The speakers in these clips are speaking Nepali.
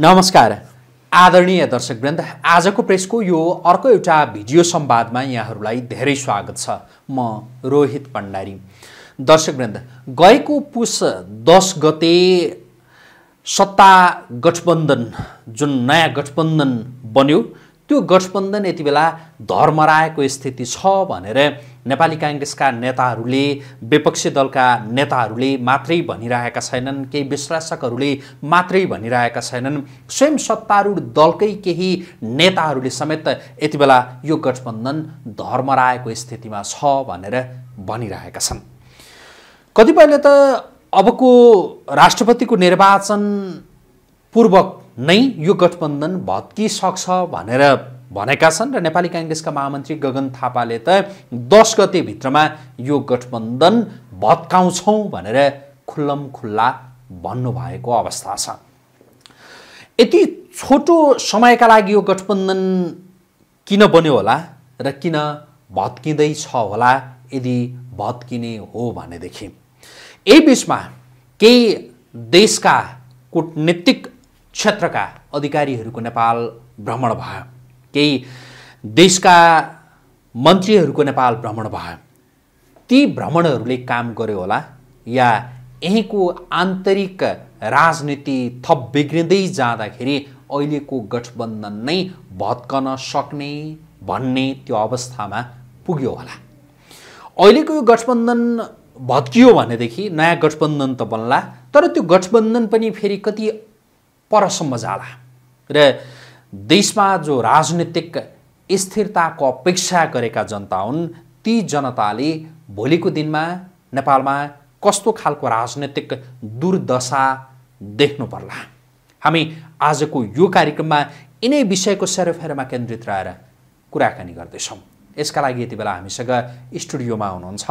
नमस्कार आदरणीय दर्शकवृन्द आजको प्रेसको यो अर्को एउटा भिडियो संवादमा यहाँहरूलाई धेरै स्वागत छ म रोहित भण्डारी दर्शकवृन्द गएको पुस दस गते सत्ता गठबन्धन जुन नयाँ गठबन्धन बन्यो त्यो गठबन्धन यति बेला धर्मराएको स्थिति छ भनेर नेपाली काङ्ग्रेसका नेताहरूले विपक्षी दलका नेताहरूले मात्रै भनिरहेका छैनन् केही विश्लेषकहरूले मात्रै भनिरहेका छैनन् स्वयं सत्तारूढ दलकै केही नेताहरूले समेत यति बेला यो गठबन्धन धर्मराएको स्थितिमा छ भनेर भनिरहेका छन् कतिपयले त अबको राष्ट्रपतिको निर्वाचन पूर्वक नै यो गठबन्धन भत्किसक्छ भनेर भनेका छन् र नेपाली काङ्ग्रेसका महामन्त्री गगन थापाले त दस गतेभित्रमा यो गठबन्धन भत्काउँछौँ भनेर खुल्लम खुल्ला भन्नुभएको अवस्था छ यति छोटो समयका लागि यो गठबन्धन किन बन्यो होला र किन भत्किँदैछ होला यदि भत्किने हो भनेदेखि यही बिचमा केही देशका कुटनीतिक क्षेत्रका अधिकारीहरूको नेपाल भ्रमण भयो केही देशका मन्त्रीहरूको नेपाल भ्रमण भयो ती भ्रमणहरूले काम गर्यो होला या यहीँको आन्तरिक राजनीति थप बिग्रिँदै जाँदाखेरि अहिलेको गठबन्धन नै भत्कन सक्ने भन्ने त्यो अवस्थामा पुग्यो होला अहिलेको यो गठबन्धन भत्कियो भनेदेखि नयाँ गठबन्धन त बन्ला तर त्यो गठबन्धन पनि फेरि कति परसम्म जाला र देशमा जो राजनीतिक स्थिरताको अपेक्षा गरेका जनता हुन् ती जनताले भोलिको दिनमा नेपालमा कस्तो खालको राजनैतिक दुर्दशा देख्नु पर्ला हामी आजको यो कार्यक्रममा यिनै विषयको सेरोफेरोमा केन्द्रित रहेर कुराकानी गर्दैछौँ यसका लागि यति बेला हामीसँग स्टुडियोमा हुनुहुन्छ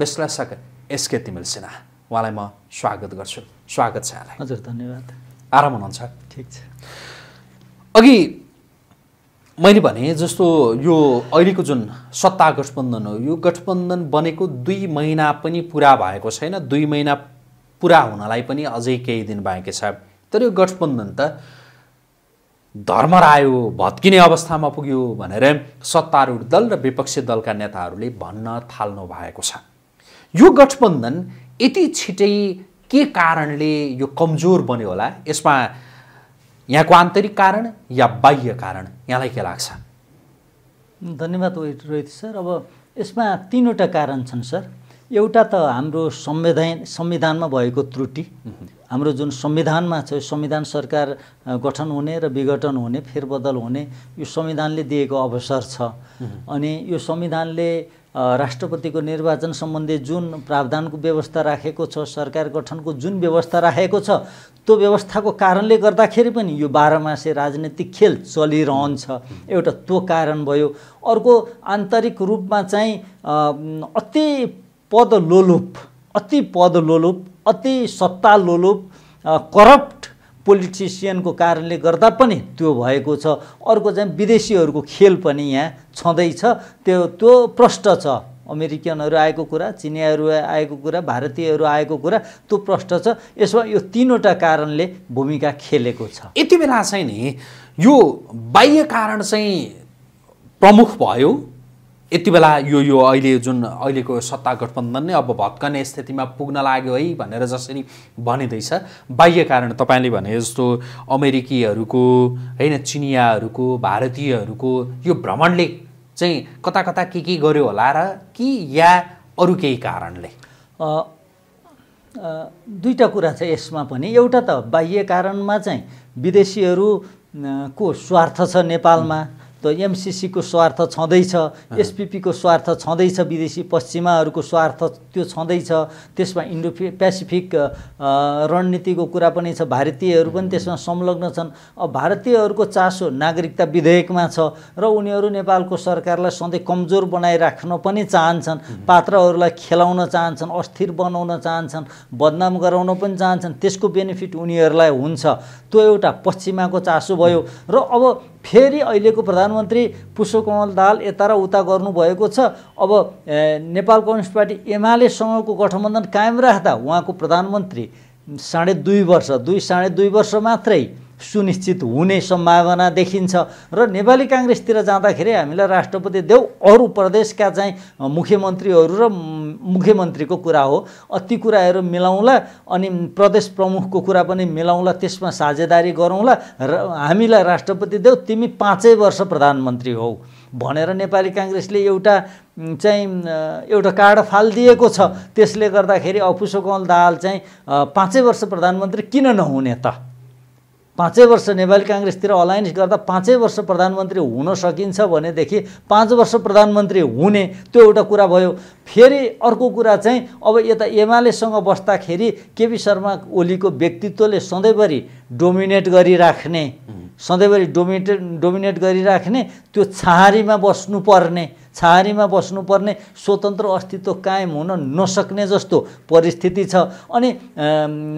विश्लेषक एसके तिमिल सिन्हा उहाँलाई म स्वागत गर्छु स्वागत छ हजुर धन्यवाद आराम हुनुहुन्छ ठिक छ अघि मैले भने जस्तो यो अहिलेको जुन सत्ता गठबन्धन हो यो गठबन्धन बनेको दुई महिना पनि पुरा भएको छैन दुई महिना पुरा हुनलाई पनि अझै केही दिन बाँकी छ तर यो गठबन्धन त धर्मरायो भत्किने अवस्थामा पुग्यो भनेर सत्तारूढ दल र विपक्षी दलका नेताहरूले भन्न थाल्नु भएको छ यो गठबन्धन यति छिटै के कारणले यो कमजोर बन्यो होला यसमा यहाँको आन्तरिक कारण या बाह्य कारण यहाँलाई के लाग्छ धन्यवाद रोहित सर अब यसमा तिनवटा कारण छन् सर एउटा त हाम्रो संविधान संविधानमा भएको त्रुटि हाम्रो जुन संविधानमा छ संविधान सरकार गठन हुने र विघटन हुने फेरबदल हुने यो संविधानले दिएको अवसर छ अनि यो संविधानले राष्ट्रपतिको निर्वाचन सम्बन्धी जुन प्रावधानको व्यवस्था राखेको छ सरकार गठनको जुन व्यवस्था राखेको छ त्यो व्यवस्थाको कारणले गर्दाखेरि पनि यो बाह्र मासे राजनीतिक खेल चलिरहन्छ एउटा त्यो कारण भयो अर्को आन्तरिक रूपमा चाहिँ अति पदलोलुप अति पद लोलुप अति सत्ता लोलुप करप्ट पोलिटिसियनको कारणले गर्दा पनि त्यो भएको छ अर्को चाहिँ विदेशीहरूको खेल पनि यहाँ छँदैछ त्यो त्यो प्रष्ट छ अमेरिकनहरू आएको कुरा चिनियाहरू आएको कुरा भारतीयहरू आएको कुरा त्यो प्रष्ट छ यसमा यो तिनवटा कारणले भूमिका खेलेको छ यति बेला चाहिँ नि यो बाह्य कारण चाहिँ प्रमुख भयो यति बेला यो यो अहिले जुन अहिलेको सत्ता गठबन्धन नै अब भत्कने स्थितिमा पुग्न लाग्यो है भनेर जसरी भनिँदैछ बाह्य कारण तपाईँले भने जस्तो अमेरिकीहरूको होइन चिनियाहरूको भारतीयहरूको यो भ्रमणले चाहिँ कता कता के के गर्यो होला र कि या अरू केही कारणले दुईवटा कुरा छ यसमा पनि एउटा त बाह्य कारणमा चाहिँ विदेशीहरू को स्वार्थ छ नेपालमा त एमसिसीको स्वार्थ छँदैछ एसपिपीको स्वार्थ छँदैछ विदेशी पश्चिमाहरूको स्वार्थ त्यो छँदैछ त्यसमा इन्डो पेसिफिक रणनीतिको कुरा पनि छ भारतीयहरू पनि त्यसमा संलग्न छन् अब भारतीयहरूको चासो नागरिकता विधेयकमा छ र उनीहरू नेपालको सरकारलाई सधैँ कमजोर बनाइराख्न पनि चाहन्छन् पात्रहरूलाई खेलाउन चाहन्छन् अस्थिर बनाउन चाहन्छन् बदनाम गराउन पनि चाहन्छन् त्यसको बेनिफिट उनीहरूलाई हुन्छ त्यो एउटा पश्चिमाको चासो भयो र अब फेरि अहिलेको प्रधानमन्त्री पुष्पकमल दाल यता र उता गर्नुभएको छ अब नेपाल कम्युनिस्ट पार्टी एमालेसँगको गठबन्धन कायम राख्दा उहाँको प्रधानमन्त्री साढे दुई वर्ष दुई साढे दुई वर्ष मात्रै सुनिश्चित हुने सम्भावना देखिन्छ र नेपाली काङ्ग्रेसतिर जाँदाखेरि हामीलाई राष्ट्रपति देऊ अरू प्रदेशका चाहिँ मुख्यमन्त्रीहरू र मुख्यमन्त्रीको कुरा हो अति कुराहरू मिलाउँला अनि प्रदेश प्रमुखको कुरा पनि मिलाउँला त्यसमा साझेदारी गरौँला र हामीलाई राष्ट्रपति देऊ तिमी पाँचै वर्ष प्रधानमन्त्री हौ भनेर नेपाली काङ्ग्रेसले एउटा चाहिँ एउटा कार्ड फालिदिएको छ त्यसले गर्दाखेरि अपुसोकमल दाहाल चाहिँ पाँचै वर्ष प्रधानमन्त्री किन नहुने त पाँचै वर्ष नेपाली काङ्ग्रेसतिर अलायन्स गर्दा पाँचै वर्ष प्रधानमन्त्री हुन सकिन्छ भनेदेखि पाँच वर्ष प्रधानमन्त्री हुने त्यो एउटा कुरा भयो फेरि अर्को कुरा चाहिँ अब यता एमालेसँग बस्दाखेरि केपी शर्मा ओलीको व्यक्तित्वले सधैँभरि डोमिनेट गरिराख्ने सधैँभरि डोमिनेट डोमिनेट गरिराख्ने त्यो छहारीमा बस्नुपर्ने छहारीमा बस्नुपर्ने स्वतन्त्र अस्तित्व कायम हुन नसक्ने जस्तो परिस्थिति छ अनि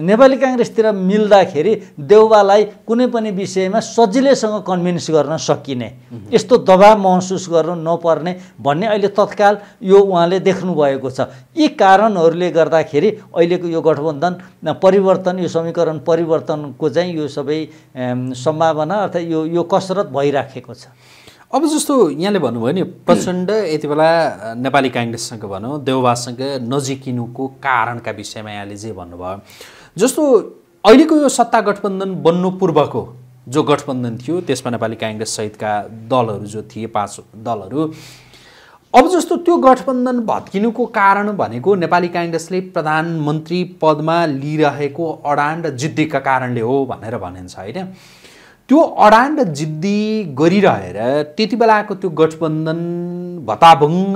नेपाली काङ्ग्रेसतिर मिल्दाखेरि देउबालाई कुनै पनि विषयमा सजिलैसँग कन्भिन्स गर्न सकिने यस्तो दबाब महसुस गर्न नपर्ने भन्ने अहिले तत्काल यो उहाँले देख्नुभएको छ यी कारणहरूले गर्दाखेरि अहिलेको यो गठबन्धन परिवर्तन यो समीकरण परिवर्तनको चाहिँ यो सबै सम्भावना अर्थात् यो यो कसरत भइराखेको छ अब जस्तो यहाँले भन्नुभयो नि प्रचण्ड यति बेला नेपाली काङ्ग्रेससँग भनौँ देवबासँग नजिकिनुको कारणका विषयमा यहाँले जे भन्नुभयो जस्तो अहिलेको यो सत्ता गठबन्धन बन्नु पूर्वको जो गठबन्धन थियो त्यसमा नेपाली काङ्ग्रेस सहितका दलहरू जो थिए पाँच दलहरू अब जस्तो त्यो गठबन्धन भत्किनुको कारण भनेको नेपाली काङ्ग्रेसले प्रधानमन्त्री पदमा लिइरहेको अडान र जिद्दीका कारणले हो भनेर भनिन्छ होइन त्यो अडान र जिद्दी गरिरहेर त्यति बेलाको त्यो गठबन्धन भत्ताभङ्ग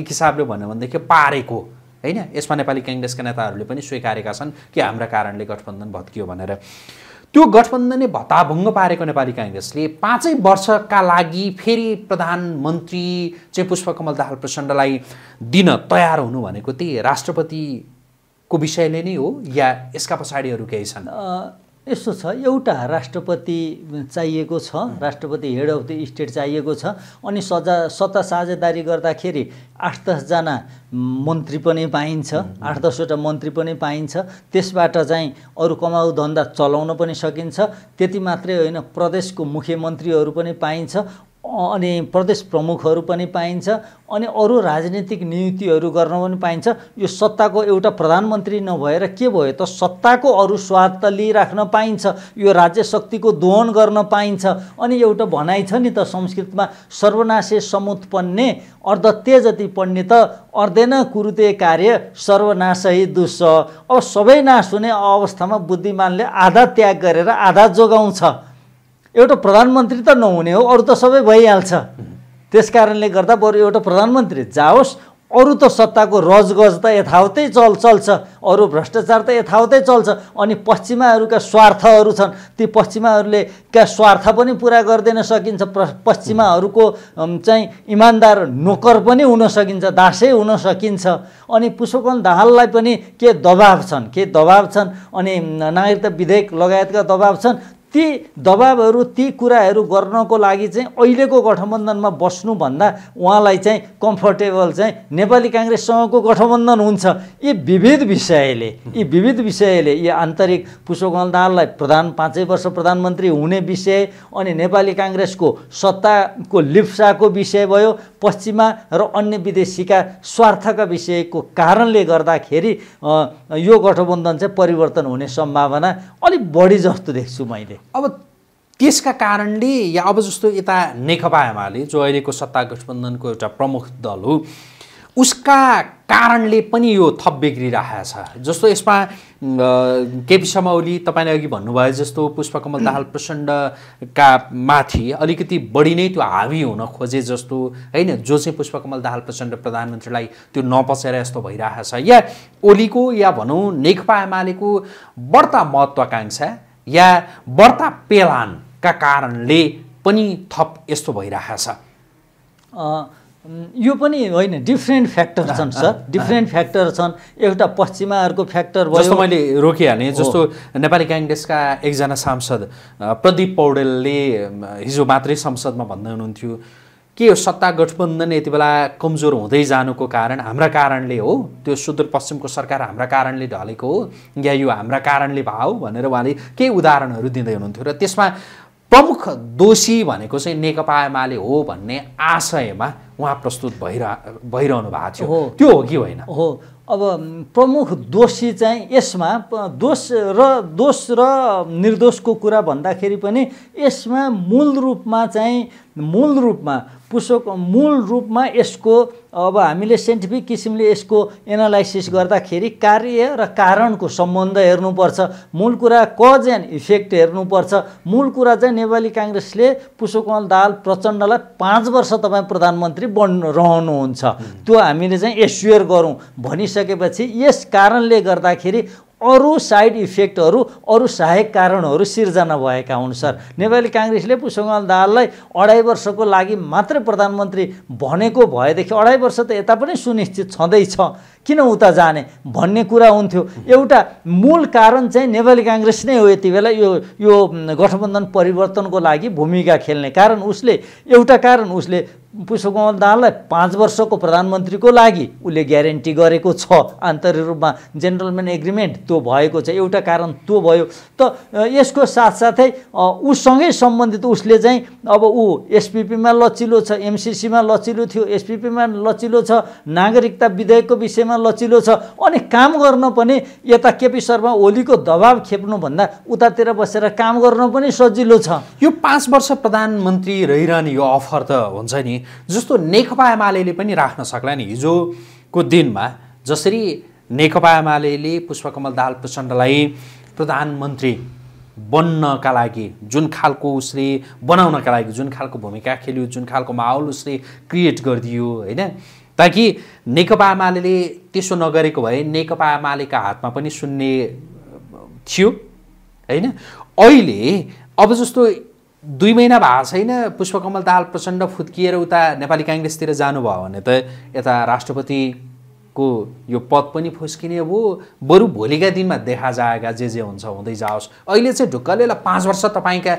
एक हिसाबले भन्यो भनेदेखि पारेको होइन यसमा नेपाली काङ्ग्रेसका नेताहरूले पनि स्वीकारेका छन् कि हाम्रा कारणले गठबन्धन भत्कियो भनेर त्यो गठबन्धनले भत्ताभङ्ग पारेको नेपाली काङ्ग्रेसले पाँचै वर्षका लागि फेरि प्रधानमन्त्री चाहिँ पुष्पकमल दाहाल प्रचण्डलाई दिन तयार हुनु भनेको त्यही राष्ट्रपतिको विषयले नै हो या यसका पछाडिहरू केही छन् यस्तो छ एउटा राष्ट्रपति चाहिएको छ राष्ट्रपति हेड अफ द स्टेट चाहिएको छ अनि सजा सत्ता साझेदारी गर्दाखेरि आठ दसजना मन्त्री पनि पाइन्छ आठ दसवटा मन्त्री पनि पाइन्छ त्यसबाट चाहिँ अरू कमाउ धन्दा चलाउन पनि सकिन्छ त्यति मात्रै होइन प्रदेशको मुख्यमन्त्रीहरू पनि पाइन्छ अनि प्रदेश प्रमुखहरू पनि पाइन्छ अनि अरू राजनीतिक नियुक्तिहरू गर्न पनि पाइन्छ यो सत्ताको एउटा प्रधानमन्त्री नभएर के भयो त सत्ताको अरू स्वाद त लिइराख्न पाइन्छ यो राज्य शक्तिको दोहन गर्न पाइन्छ अनि एउटा भनाइ छ नि त संस्कृतमा सर्वनाशे समुत्पन्ने अर्ध ते जति पढ्ने त अर्धेन कुरुते कार्य सर्वनाशै दुस्स अब सबै नाश हुने अवस्थामा बुद्धिमानले आधा त्याग गरेर आधा जोगाउँछ एउटा प्रधानमन्त्री त नहुने हो अरू त सबै भइहाल्छ त्यस कारणले गर्दा बरु एउटा प्रधानमन्त्री जाओस् अरू त सत्ताको रजगज त यथावतै चल चल्छ अरू भ्रष्टाचार त यथावतै चल्छ अनि पश्चिमाहरूका स्वार्थहरू छन् ती पश्चिमाहरूले का स्वार्थ पनि पुरा गरिदिन सकिन्छ पश्चिमाहरूको चाहिँ इमान्दार नोकर पनि हुन सकिन्छ दासै हुन सकिन्छ अनि पुष्पकन दाहाललाई पनि के दबाब छन् के दबाब छन् अनि नागरिकता विधेयक लगायतका दबाब छन् ती दबाबहरू ती कुराहरू गर्नको लागि चाहिँ अहिलेको गठबन्धनमा बस्नुभन्दा उहाँलाई चाहिँ कम्फर्टेबल चाहिँ नेपाली काङ्ग्रेससँगको गठबन्धन हुन्छ यी विविध विषयले यी विविध विषयले यी आन्तरिक पुष्पकमल दाहाललाई प्रधान पाँचै वर्ष प्रधानमन्त्री हुने विषय अनि नेपाली काङ्ग्रेसको सत्ताको लिप्साको विषय भयो पश्चिमा र अन्य विदेशीका स्वार्थका विषयको कारणले गर्दाखेरि यो गठबन्धन चाहिँ परिवर्तन हुने सम्भावना अलिक बढी जस्तो देख्छु मैले अब त्यसका कारणले या अब जस्तो यता नेकपा एमाले जो अहिलेको सत्ता गठबन्धनको एउटा प्रमुख दल हो उसका कारणले पनि यो थप बिग्रिरहेछ जस्तो यसमा केपी शर्मा ओली तपाईँले अघि भन्नुभयो जस्तो पुष्पकमल दाहाल प्रचण्डका माथि अलिकति बढी नै त्यो हावी हुन खोजे जस्तो होइन जो चाहिँ पुष्पकमल दाहाल प्रचण्ड प्रधानमन्त्रीलाई त्यो नपचेर यस्तो भइरहेछ या ओलीको या भनौँ नेकपा एमालेको बढ्ता महत्त्वाकाङ्क्षा या बढ्ता पेलानका कारणले पनि थप यस्तो भइरहेछ यो पनि होइन डिफ्रेन्ट फ्याक्टर छन् सर डिफ्रेन्ट फ्याक्टर छन् एउटा पश्चिमाहरूको फ्याक्टर भयो मैले रोकिहालेँ जस्तो नेपाली काङ्ग्रेसका एकजना सांसद प्रदीप पौडेलले हिजो मात्रै संसदमा भन्दै हुनुहुन्थ्यो के यो सत्ता गठबन्धन यति बेला कमजोर हुँदै जानुको कारण हाम्रा कारणले हो त्यो सुदूरपश्चिमको सरकार हाम्रा कारणले ढलेको हो या यो हाम्रा कारणले भयो भनेर उहाँले केही उदाहरणहरू दिँदै हुनुहुन्थ्यो र त्यसमा प्रमुख दोषी भनेको चाहिँ नेकपा एमाले हो भन्ने आशयमा उहाँ प्रस्तुत भइरह भइरहनु भएको थियो त्यो हो कि होइन हो अब प्रमुख दोषी चाहिँ यसमा दोष र दोष र निर्दोषको कुरा भन्दाखेरि पनि यसमा मूल रूपमा चाहिँ मूल रूपमा पुस्तक मूल रूपमा यसको अब हामीले साइन्टिफिक किसिमले यसको एनालाइसिस गर्दाखेरि कार्य र कारणको सम्बन्ध हेर्नुपर्छ मूल कुरा कज एन्ड इफेक्ट हेर्नुपर्छ मूल कुरा चाहिँ नेपाली काङ्ग्रेसले पुष्पकमल दाहाल प्रचण्डलाई पाँच वर्ष तपाईँ प्रधानमन्त्री बन् रहनुहुन्छ त्यो हामीले चाहिँ एस्योर गरौँ भनिसकेपछि यस कारणले गर्दाखेरि अरू साइड इफेक्टहरू अरू सहायक कारणहरू सिर्जना भएका हुन् सर नेपाली काङ्ग्रेसले पुष्पकमल दाहाललाई अढाई वर्षको लागि मात्रै प्रधानमन्त्री भनेको भएदेखि अढाई वर्ष त यता पनि सुनिश्चित छँदैछ किन उता जाने भन्ने कुरा हुन्थ्यो एउटा मूल कारण चाहिँ नेपाली काङ्ग्रेस नै हो यति बेला यो यो गठबन्धन परिवर्तनको लागि भूमिका खेल्ने कारण उसले एउटा कारण उसले पुष्पकमल दाहाललाई पाँच वर्षको प्रधानमन्त्रीको लागि उसले ग्यारेन्टी गरेको छ आन्तरिक रूपमा जेनरलमेन एग्रिमेन्ट त्यो भएको छ एउटा कारण त्यो भयो त यसको साथसाथै उसँगै सम्बन्धित उसले चाहिँ अब ऊ एसपिपीमा लचिलो छ एमसिसीमा लचिलो थियो एसपिपीमा लचिलो छ नागरिकता विधेयकको विषयमा लचिलो छ अनि काम गर्न पनि यता केपी शर्मा ओलीको दबाब खेप्नुभन्दा उतातिर बसेर काम गर्न पनि सजिलो छ यो पाँच वर्ष प्रधानमन्त्री रहिरहने यो अफर त हुन्छ नि जस्तो नेकपा एमाले पनि राख्न सक्ला नि हिजोको दिनमा जसरी नेकपा एमाले पुष्पकमल दाल प्रचण्डलाई प्रधानमन्त्री बन्नका लागि जुन खालको उसले बनाउनका लागि जुन खालको भूमिका खेल्यो जुन खालको माहौल उसले क्रिएट गरिदियो होइन ताकि नेकपा एमाले त्यसो नगरेको भए नेकपा मालेका हातमा पनि सुन्ने थियो होइन अहिले अब जस्तो दुई महिना भएको छैन पुष्पकमल दाहाल प्रचण्ड फुत्किएर उता नेपाली काङ्ग्रेसतिर जानुभयो भने त यता राष्ट्रपतिको यो पद पनि फुस्किने हो बरु भोलिका दिनमा देखा जाएगा जे जे हुन्छ हुँदै जाओस् अहिले चाहिँ ढुक्कले ल पाँच वर्ष तपाईँका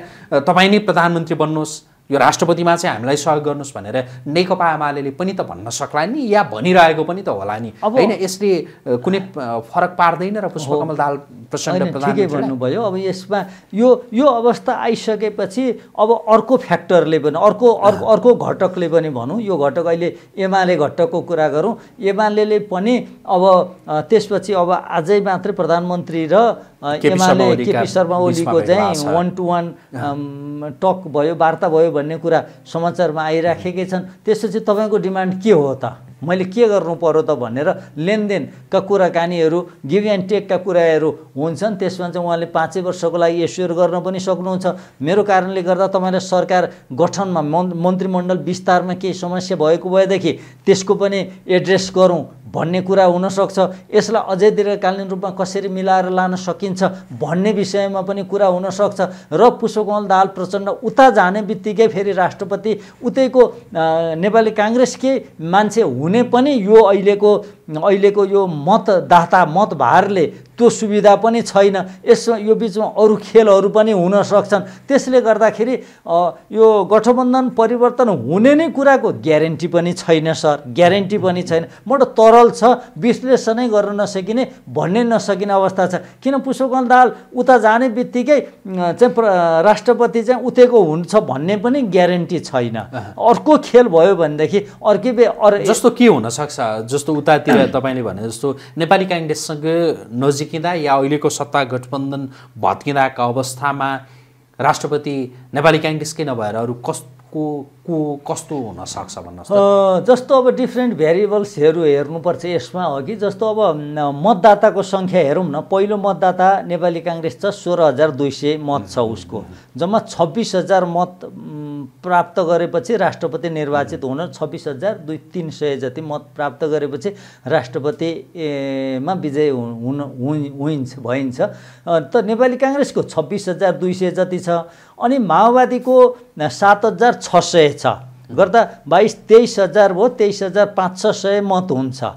तपाईँ नै प्रधानमन्त्री बन्नुहोस् यो राष्ट्रपतिमा चाहिँ हामीलाई सहयोग गर्नुहोस् भनेर नेकपा एमाले पनि त भन्न सक्ला नि या भनिरहेको पनि त होला नि अब होइन यसले कुनै फरक पार्दैन र पुष्पकमल दाल प्रचण्ड भन्नुभयो अब यसमा यो यो अवस्था आइसकेपछि अब अर्को फ्याक्टरले पनि अर्को अर्को अर्को घटकले पनि भनौँ यो घटक अहिले एमाले घटकको कुरा गरौँ एमाले पनि अब त्यसपछि अब आजै मात्रै प्रधानमन्त्री र एमाले केपी शर्मा ओलीको चाहिँ वान टु वान टक भयो वार्ता भयो भन्ने कुरा समाचारमा आइराखेकै छन् त्यसपछि तपाईँको डिमान्ड के हो त मैले के गर्नु पऱ्यो त भनेर लेनदेनका कुराकानीहरू गिभ एन्ड टेकका कुराहरू हुन्छन् त्यसमा चाहिँ उहाँले पाँचै वर्षको लागि एस्योर गर्न पनि सक्नुहुन्छ मेरो कारणले गर्दा तपाईँलाई सरकार गठनमा मन् मन्त्रीमण्डल विस्तारमा केही समस्या भएको भएदेखि त्यसको पनि एड्रेस गरौँ भन्ने कुरा हुनसक्छ यसलाई अझै दीर्घकालीन रूपमा कसरी मिलाएर लान सकिन्छ भन्ने विषयमा पनि कुरा हुनसक्छ र पुष्पकमल दाल प्रचण्ड उता जाने बित्तिकै फेरि राष्ट्रपति उतैको नेपाली काङ्ग्रेसकै मान्छे हुने पनि यो अहिलेको अहिलेको यो मतदाता मतभारले त्यो सुविधा पनि छैन यसमा यो बिचमा अरू खेलहरू पनि हुन सक्छन् त्यसले गर्दाखेरि यो गठबन्धन परिवर्तन हुने नै कुराको ग्यारेन्टी पनि छैन सर ग्यारेन्टी पनि छैन त तरल छ विश्लेषणै गर्न नसकिने भन्नै नसकिने अवस्था छ किन पुष्पकमल दाल उता जाने बित्तिकै चाहिँ राष्ट्रपति चाहिँ उतेको हुन्छ भन्ने पनि ग्यारेन्टी छैन अर्को खेल भयो भनेदेखि अर्कै बे जस्तो के हुनसक्छ जस्तो उतातिर तपाईँले भने जस्तो नेपाली काङ्ग्रेससँग नजिकिँदा या अहिलेको सत्ता गठबन्धन भत्किँदाका अवस्थामा राष्ट्रपति नेपाली काङ्ग्रेसकै नभएर अरू कस्तो को को कस्तो हुनसक्छ भन्नुहोस् जस्तो अब डिफ्रेन्ट भेरिएबल्सहरू हेर्नुपर्छ यसमा हो कि जस्तो अब मतदाताको सङ्ख्या हेरौँ न पहिलो मतदाता नेपाली काङ्ग्रेस छ सोह्र हजार दुई सय मत छ उसको जम्मा छब्बिस हजार मत प्राप्त गरेपछि राष्ट्रपति निर्वाचित हुन छब्बिस हजार दुई तिन सय जति मत प्राप्त गरेपछि राष्ट्रपतिमा विजय हुन हुन्छ भइन्छ त नेपाली काङ्ग्रेसको छब्बिस हजार दुई सय जति छ अनि माओवादीको सात हजार छ सय छ गर्दा बाइस तेइस हजार भयो तेइस हजार पाँच छ सय मत हुन्छ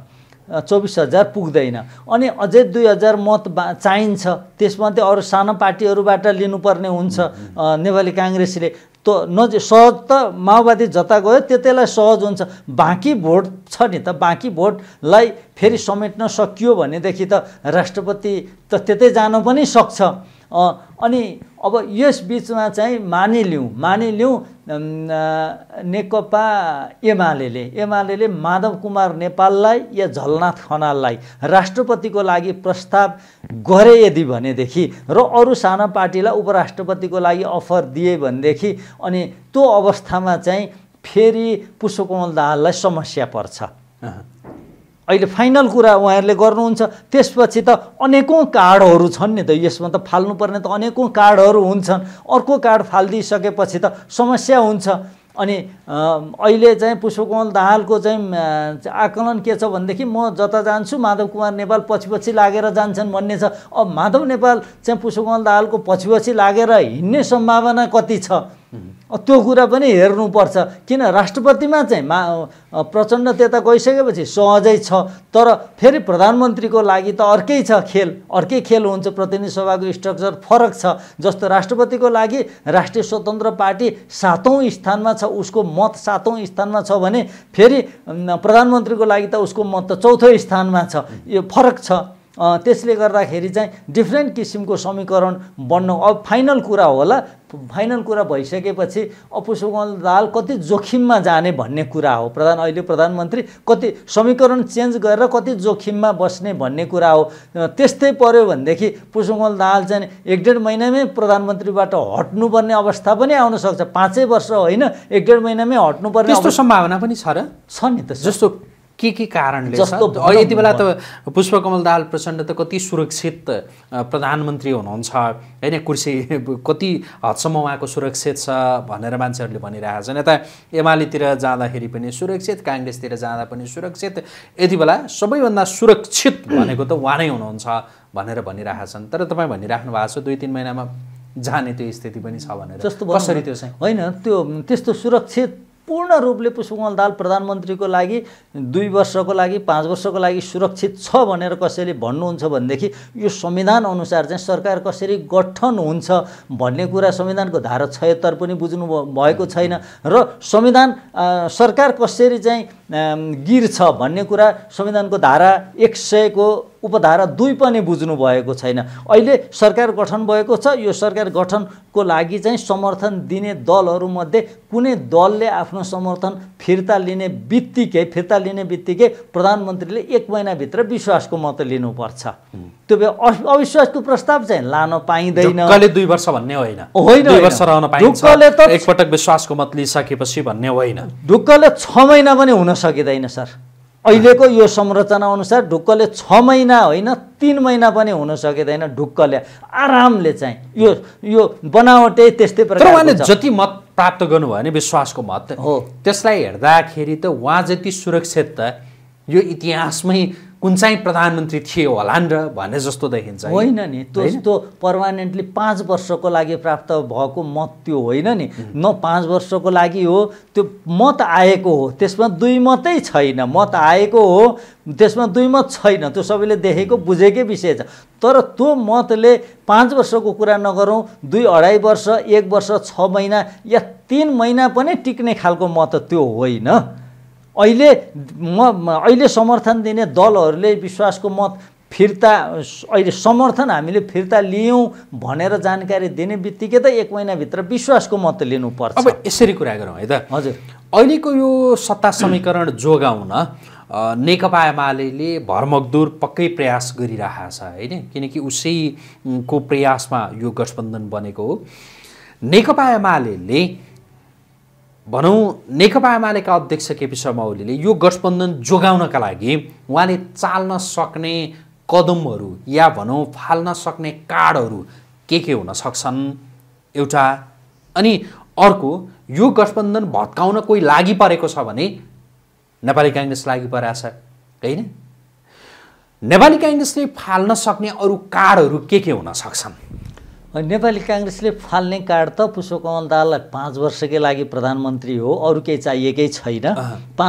चौबिस हजार पुग्दैन अनि अझै दुई हजार मत बा चाहिन्छ त्यसमध्ये अरू सानो पार्टीहरूबाट लिनुपर्ने हुन्छ नेपाली काङ्ग्रेसले त नज सहज त माओवादी जता गयो त्यतैलाई सहज हुन्छ बाँकी भोट छ नि त बाँकी भोटलाई फेरि समेट्न सकियो भनेदेखि त राष्ट्रपति त त्यतै जान पनि सक्छ अनि अब यस बिचमा चाहिँ मानिलिउँ मानिलिउँ नेकपा एमाले एमाले माधव कुमार नेपाललाई या झलनाथ खनाललाई राष्ट्रपतिको लागि प्रस्ताव गरे यदि भनेदेखि र अरू साना पार्टीलाई उपराष्ट्रपतिको लागि अफर दिए भनेदेखि अनि त्यो अवस्थामा चाहिँ फेरि पुष्पकमल दाहाललाई समस्या पर्छ अहिले फाइनल कुरा उहाँहरूले गर्नुहुन्छ त्यसपछि त अनेकौँ कार्डहरू छन् नि त यसमा त फाल्नुपर्ने त अनेकौँ कार्डहरू हुन्छन् अर्को कार्ड फालिदिइसकेपछि त समस्या हुन्छ अनि अहिले चाहिँ पुष्पकमल दाहालको चाहिँ आकलन के छ भनेदेखि म जता जान्छु माधव कुमार नेपाल पछि पछि लागेर जान्छन् भन्ने छ अब माधव नेपाल चाहिँ पुष्पकमल दाहालको पछि पछि लागेर हिँड्ने सम्भावना कति छ त्यो कुरा पनि हेर्नुपर्छ किन राष्ट्रपतिमा चाहिँ मा प्रचण्ड त्यता गइसकेपछि सहजै छ तर फेरि प्रधानमन्त्रीको लागि त अर्कै छ खेल अर्कै खेल हुन्छ प्रतिनिधि सभाको स्ट्रक्चर फरक छ जस्तो राष्ट्रपतिको लागि राष्ट्रिय स्वतन्त्र पार्टी सातौँ स्थानमा छ उसको मत सातौँ स्थानमा छ भने फेरि प्रधानमन्त्रीको लागि त उसको मत त चौथो स्थानमा छ यो फरक छ त्यसले गर्दाखेरि चाहिँ डिफ्रेन्ट किसिमको समीकरण बन्न अब फाइनल कुरा होला फाइनल कुरा भइसकेपछि अपुसुगल दाल कति जोखिममा जाने भन्ने कुरा हो प्रधान अहिले प्रधानमन्त्री कति समीकरण चेन्ज गरेर कति जोखिममा बस्ने भन्ने कुरा हो त्यस्तै पऱ्यो भनेदेखि पुष्पकमल दाल चाहिँ एक डेढ महिनामै प्रधानमन्त्रीबाट हट्नुपर्ने अवस्था पनि आउन सक्छ पाँचै वर्ष होइन एक डेढ महिनामै हट्नुपर्ने सम्भावना पनि छ र छ नि त जस्तो के के कारणले जस्तो यति बेला त पुष्पकमल दाहाल प्रचण्ड त कति सुरक्षित प्रधानमन्त्री हुनुहुन्छ होइन कुर्सी कति हदसम्म उहाँको सुरक्षित छ भनेर मान्छेहरूले भनिरहेका छन् यता एमालेतिर जाँदाखेरि पनि सुरक्षित काङ्ग्रेसतिर जाँदा पनि सुरक्षित यति बेला सबैभन्दा सुरक्षित भनेको त उहाँ नै हुनुहुन्छ भनेर भनिरहेका छन् तर तपाईँ भनिराख्नु भएको छ दुई तिन महिनामा जाने त्यो स्थिति पनि छ भनेर जस्तो कसरी त्यो चाहिँ होइन त्यो त्यस्तो सुरक्षित पूर्ण रूपले पुष्पकमल दाल प्रधानमन्त्रीको लागि दुई वर्षको लागि पाँच वर्षको लागि सुरक्षित छ भनेर कसैले भन्नुहुन्छ भनेदेखि यो संविधान अनुसार चाहिँ सरकार कसरी गठन हुन्छ भन्ने कुरा संविधानको धारा छयत्तर पनि बुझ्नु भएको छैन र संविधान सरकार कसरी चाहिँ गिर्छ भन्ने कुरा संविधानको धारा एक सयको उपधारा दुई पनि बुझ्नु भएको छैन अहिले सरकार गठन भएको छ यो सरकार गठनको लागि चाहिँ समर्थन दिने दलहरूमध्ये कुनै दलले आफ्नो समर्थन फिर्ता लिने बित्तिकै फिर्ता लिने बित्तिकै प्रधानमन्त्रीले एक महिनाभित्र विश्वासको मत लिनुपर्छ त्यो भए अविश्वासको प्रस्ताव चाहिँ लान पाइँदैन दुई वर्ष भन्ने होइन होइन त एकपटक विश्वासको मत लिइसकेपछि भन्ने होइन ढुक्कले छ महिना पनि हुन सकिँदैन सर अहिलेको यो संरचना अनुसार ढुक्कले छ महिना होइन तिन महिना पनि हुन सकिँदैन ढुक्कले आरामले चाहिँ यो यो बनावटै त्यस्तै प्रकार उहाँले जति मत प्राप्त गर्नुभयो भने विश्वासको मत हो त्यसलाई हेर्दाखेरि त उहाँ जति सुरक्षित त यो इतिहासमै कुन चाहिँ प्रधानमन्त्री थिए होला नि र भने जस्तो देखिन्छ होइन नि त्यस्तो पर्मानेन्टली पाँच वर्षको लागि प्राप्त भएको मत त्यो होइन नि न पाँच वर्षको लागि हो त्यो मत आएको हो त्यसमा दुई मतै छैन मत आएको हो त्यसमा दुई मत छैन त्यो सबैले देखेको बुझेकै विषय छ तर त्यो मतले पाँच वर्षको कुरा नगरौँ दुई अढाई वर्ष एक वर्ष छ महिना या तिन महिना पनि टिक्ने खालको मत त्यो होइन अहिले म अहिले समर्थन दिने दलहरूले विश्वासको मत फिर्ता अहिले समर्थन हामीले फिर्ता लियौँ भनेर जानकारी दिने बित्तिकै त एक महिनाभित्र विश्वासको मत लिनुपर्छ अब यसरी कुरा गरौँ है त हजुर अहिलेको यो सत्ता समीकरण जोगाउन नेकपा एमाले भरमकदुर पक्कै प्रयास गरिरहेको छ होइन किनकि उसैको प्रयासमा यो गठबन्धन बनेको हो नेकपा एमाले भनौँ नेकपा एमालेका अध्यक्ष केपी शर्मा ओलीले यो गठबन्धन जोगाउनका लागि उहाँले चाल्न सक्ने कदमहरू या भनौँ फाल्न सक्ने काडहरू के के हुन सक्छन् एउटा अनि अर्को यो गठबन्धन भत्काउन कोही लागि परेको छ भने नेपाली काङ्ग्रेस लागि परेको छ होइन नेपाली काङ्ग्रेसले फाल्न सक्ने अरू काडहरू के के हुन सक्छन् नेपाली काङ्ग्रेसले फाल्ने कार्ड त पुष्पकमल दाललाई पाँच वर्षकै लागि प्रधानमन्त्री हो अरू केही चाहिएकै छैन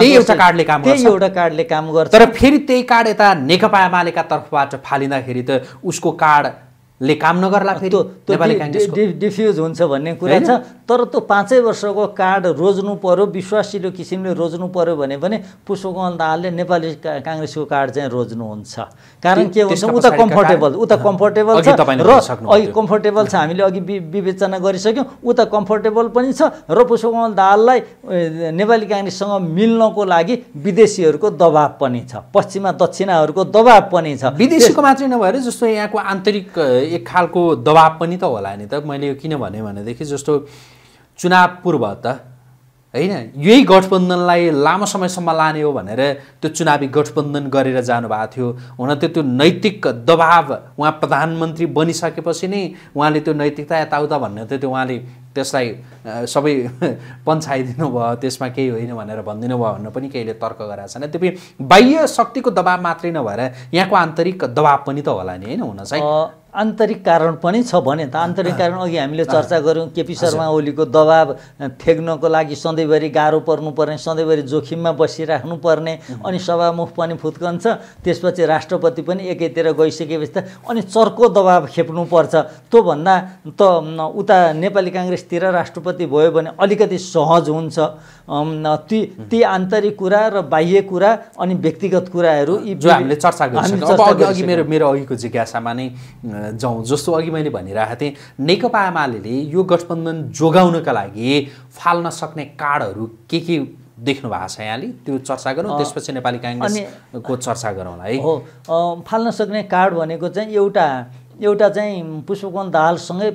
एउटा कार्डले काम गर्छ तर फेरि त्यही कार्ड यता नेकपा एमालेका तर्फबाट फालिँदाखेरि त उसको कार्डले काम नगर्ला फेरि त्यो काङ्ग्रेस डिफ्युज हुन्छ भन्ने कुरा छ तर त्यो पाँचै वर्षको कार्ड रोज्नु पऱ्यो विश्वासिलो किसिमले रोज्नु पऱ्यो भने पनि पुष्पकमल दाहालले नेपाली काङ्ग्रेसको कार्ड चाहिँ रोज्नुहुन्छ कारण के हुन्छ उता कम्फोर्टेबल उता कम्फोर्टेबल छ र अघि कम्फोर्टेबल छ हामीले अघि विवेचना गरिसक्यौँ उता कम्फोर्टेबल पनि छ र पुष्पकमल दाहाललाई नेपाली काङ्ग्रेससँग मिल्नको लागि विदेशीहरूको दबाब पनि छ पश्चिमा दक्षिणाहरूको दबाब पनि छ विदेशीको मात्रै नभएर जस्तो यहाँको आन्तरिक एक खालको दबाब पनि त होला नि त मैले किन भने भनेदेखि जस्तो चुनाव पूर्व त होइन यही गठबन्धनलाई लामो समयसम्म लाने हो भनेर त्यो चुनावी गठबन्धन गरेर जानुभएको थियो हुन त त्यो नैतिक दबाव उहाँ प्रधानमन्त्री बनिसकेपछि नै उहाँले त्यो नैतिकता यताउता भन्ने त त्यो उहाँले त्यसलाई सबै पन्छाइदिनु भयो त्यसमा केही होइन भनेर भनिदिनु भयो भन्नु पनि केहीले तर्क गराएको छैन त्यो बाह्य शक्तिको दबाब मात्रै नभएर यहाँको आन्तरिक दबाब पनि त होला नि होइन हुन चाहिँ आन्तरिक कारण पनि छ भने त आन्तरिक कारण अघि हामीले चर्चा गऱ्यौँ केपी शर्मा ओलीको दबाब फेक्नको लागि सधैँभरि गाह्रो पर्नुपर्ने सधैँभरि जोखिममा बसिराख्नुपर्ने अनि सभामुख पनि फुत्कन्छ त्यसपछि राष्ट्रपति पनि एकैतिर गइसकेपछि त अनि चर्को दबाब खेप्नुपर्छ त्योभन्दा त उता नेपाली काङ्ग्रेस देशतिर राष्ट्रपति भयो भने अलिकति सहज हुन्छ ती ती आन्तरिक कुरा र बाह्य कुरा अनि व्यक्तिगत कुराहरू यी जो हामीले चर्चा गर्छौँ अघि मेरो मेरो अघिको जिज्ञासामा नै जाउँ जस्तो अघि मैले भनिरहेको थिएँ नेकपा एमाले यो गठबन्धन जोगाउनका लागि फाल्न सक्ने काडहरू के के देख्नु भएको छ यहाँले त्यो चर्चा गरौँ त्यसपछि नेपाली काङ्ग्रेसको चर्चा गरौँला है हो फाल्न सक्ने कार्ड भनेको चाहिँ एउटा एउटा चाहिँ पुष्पकन दाहालसँगै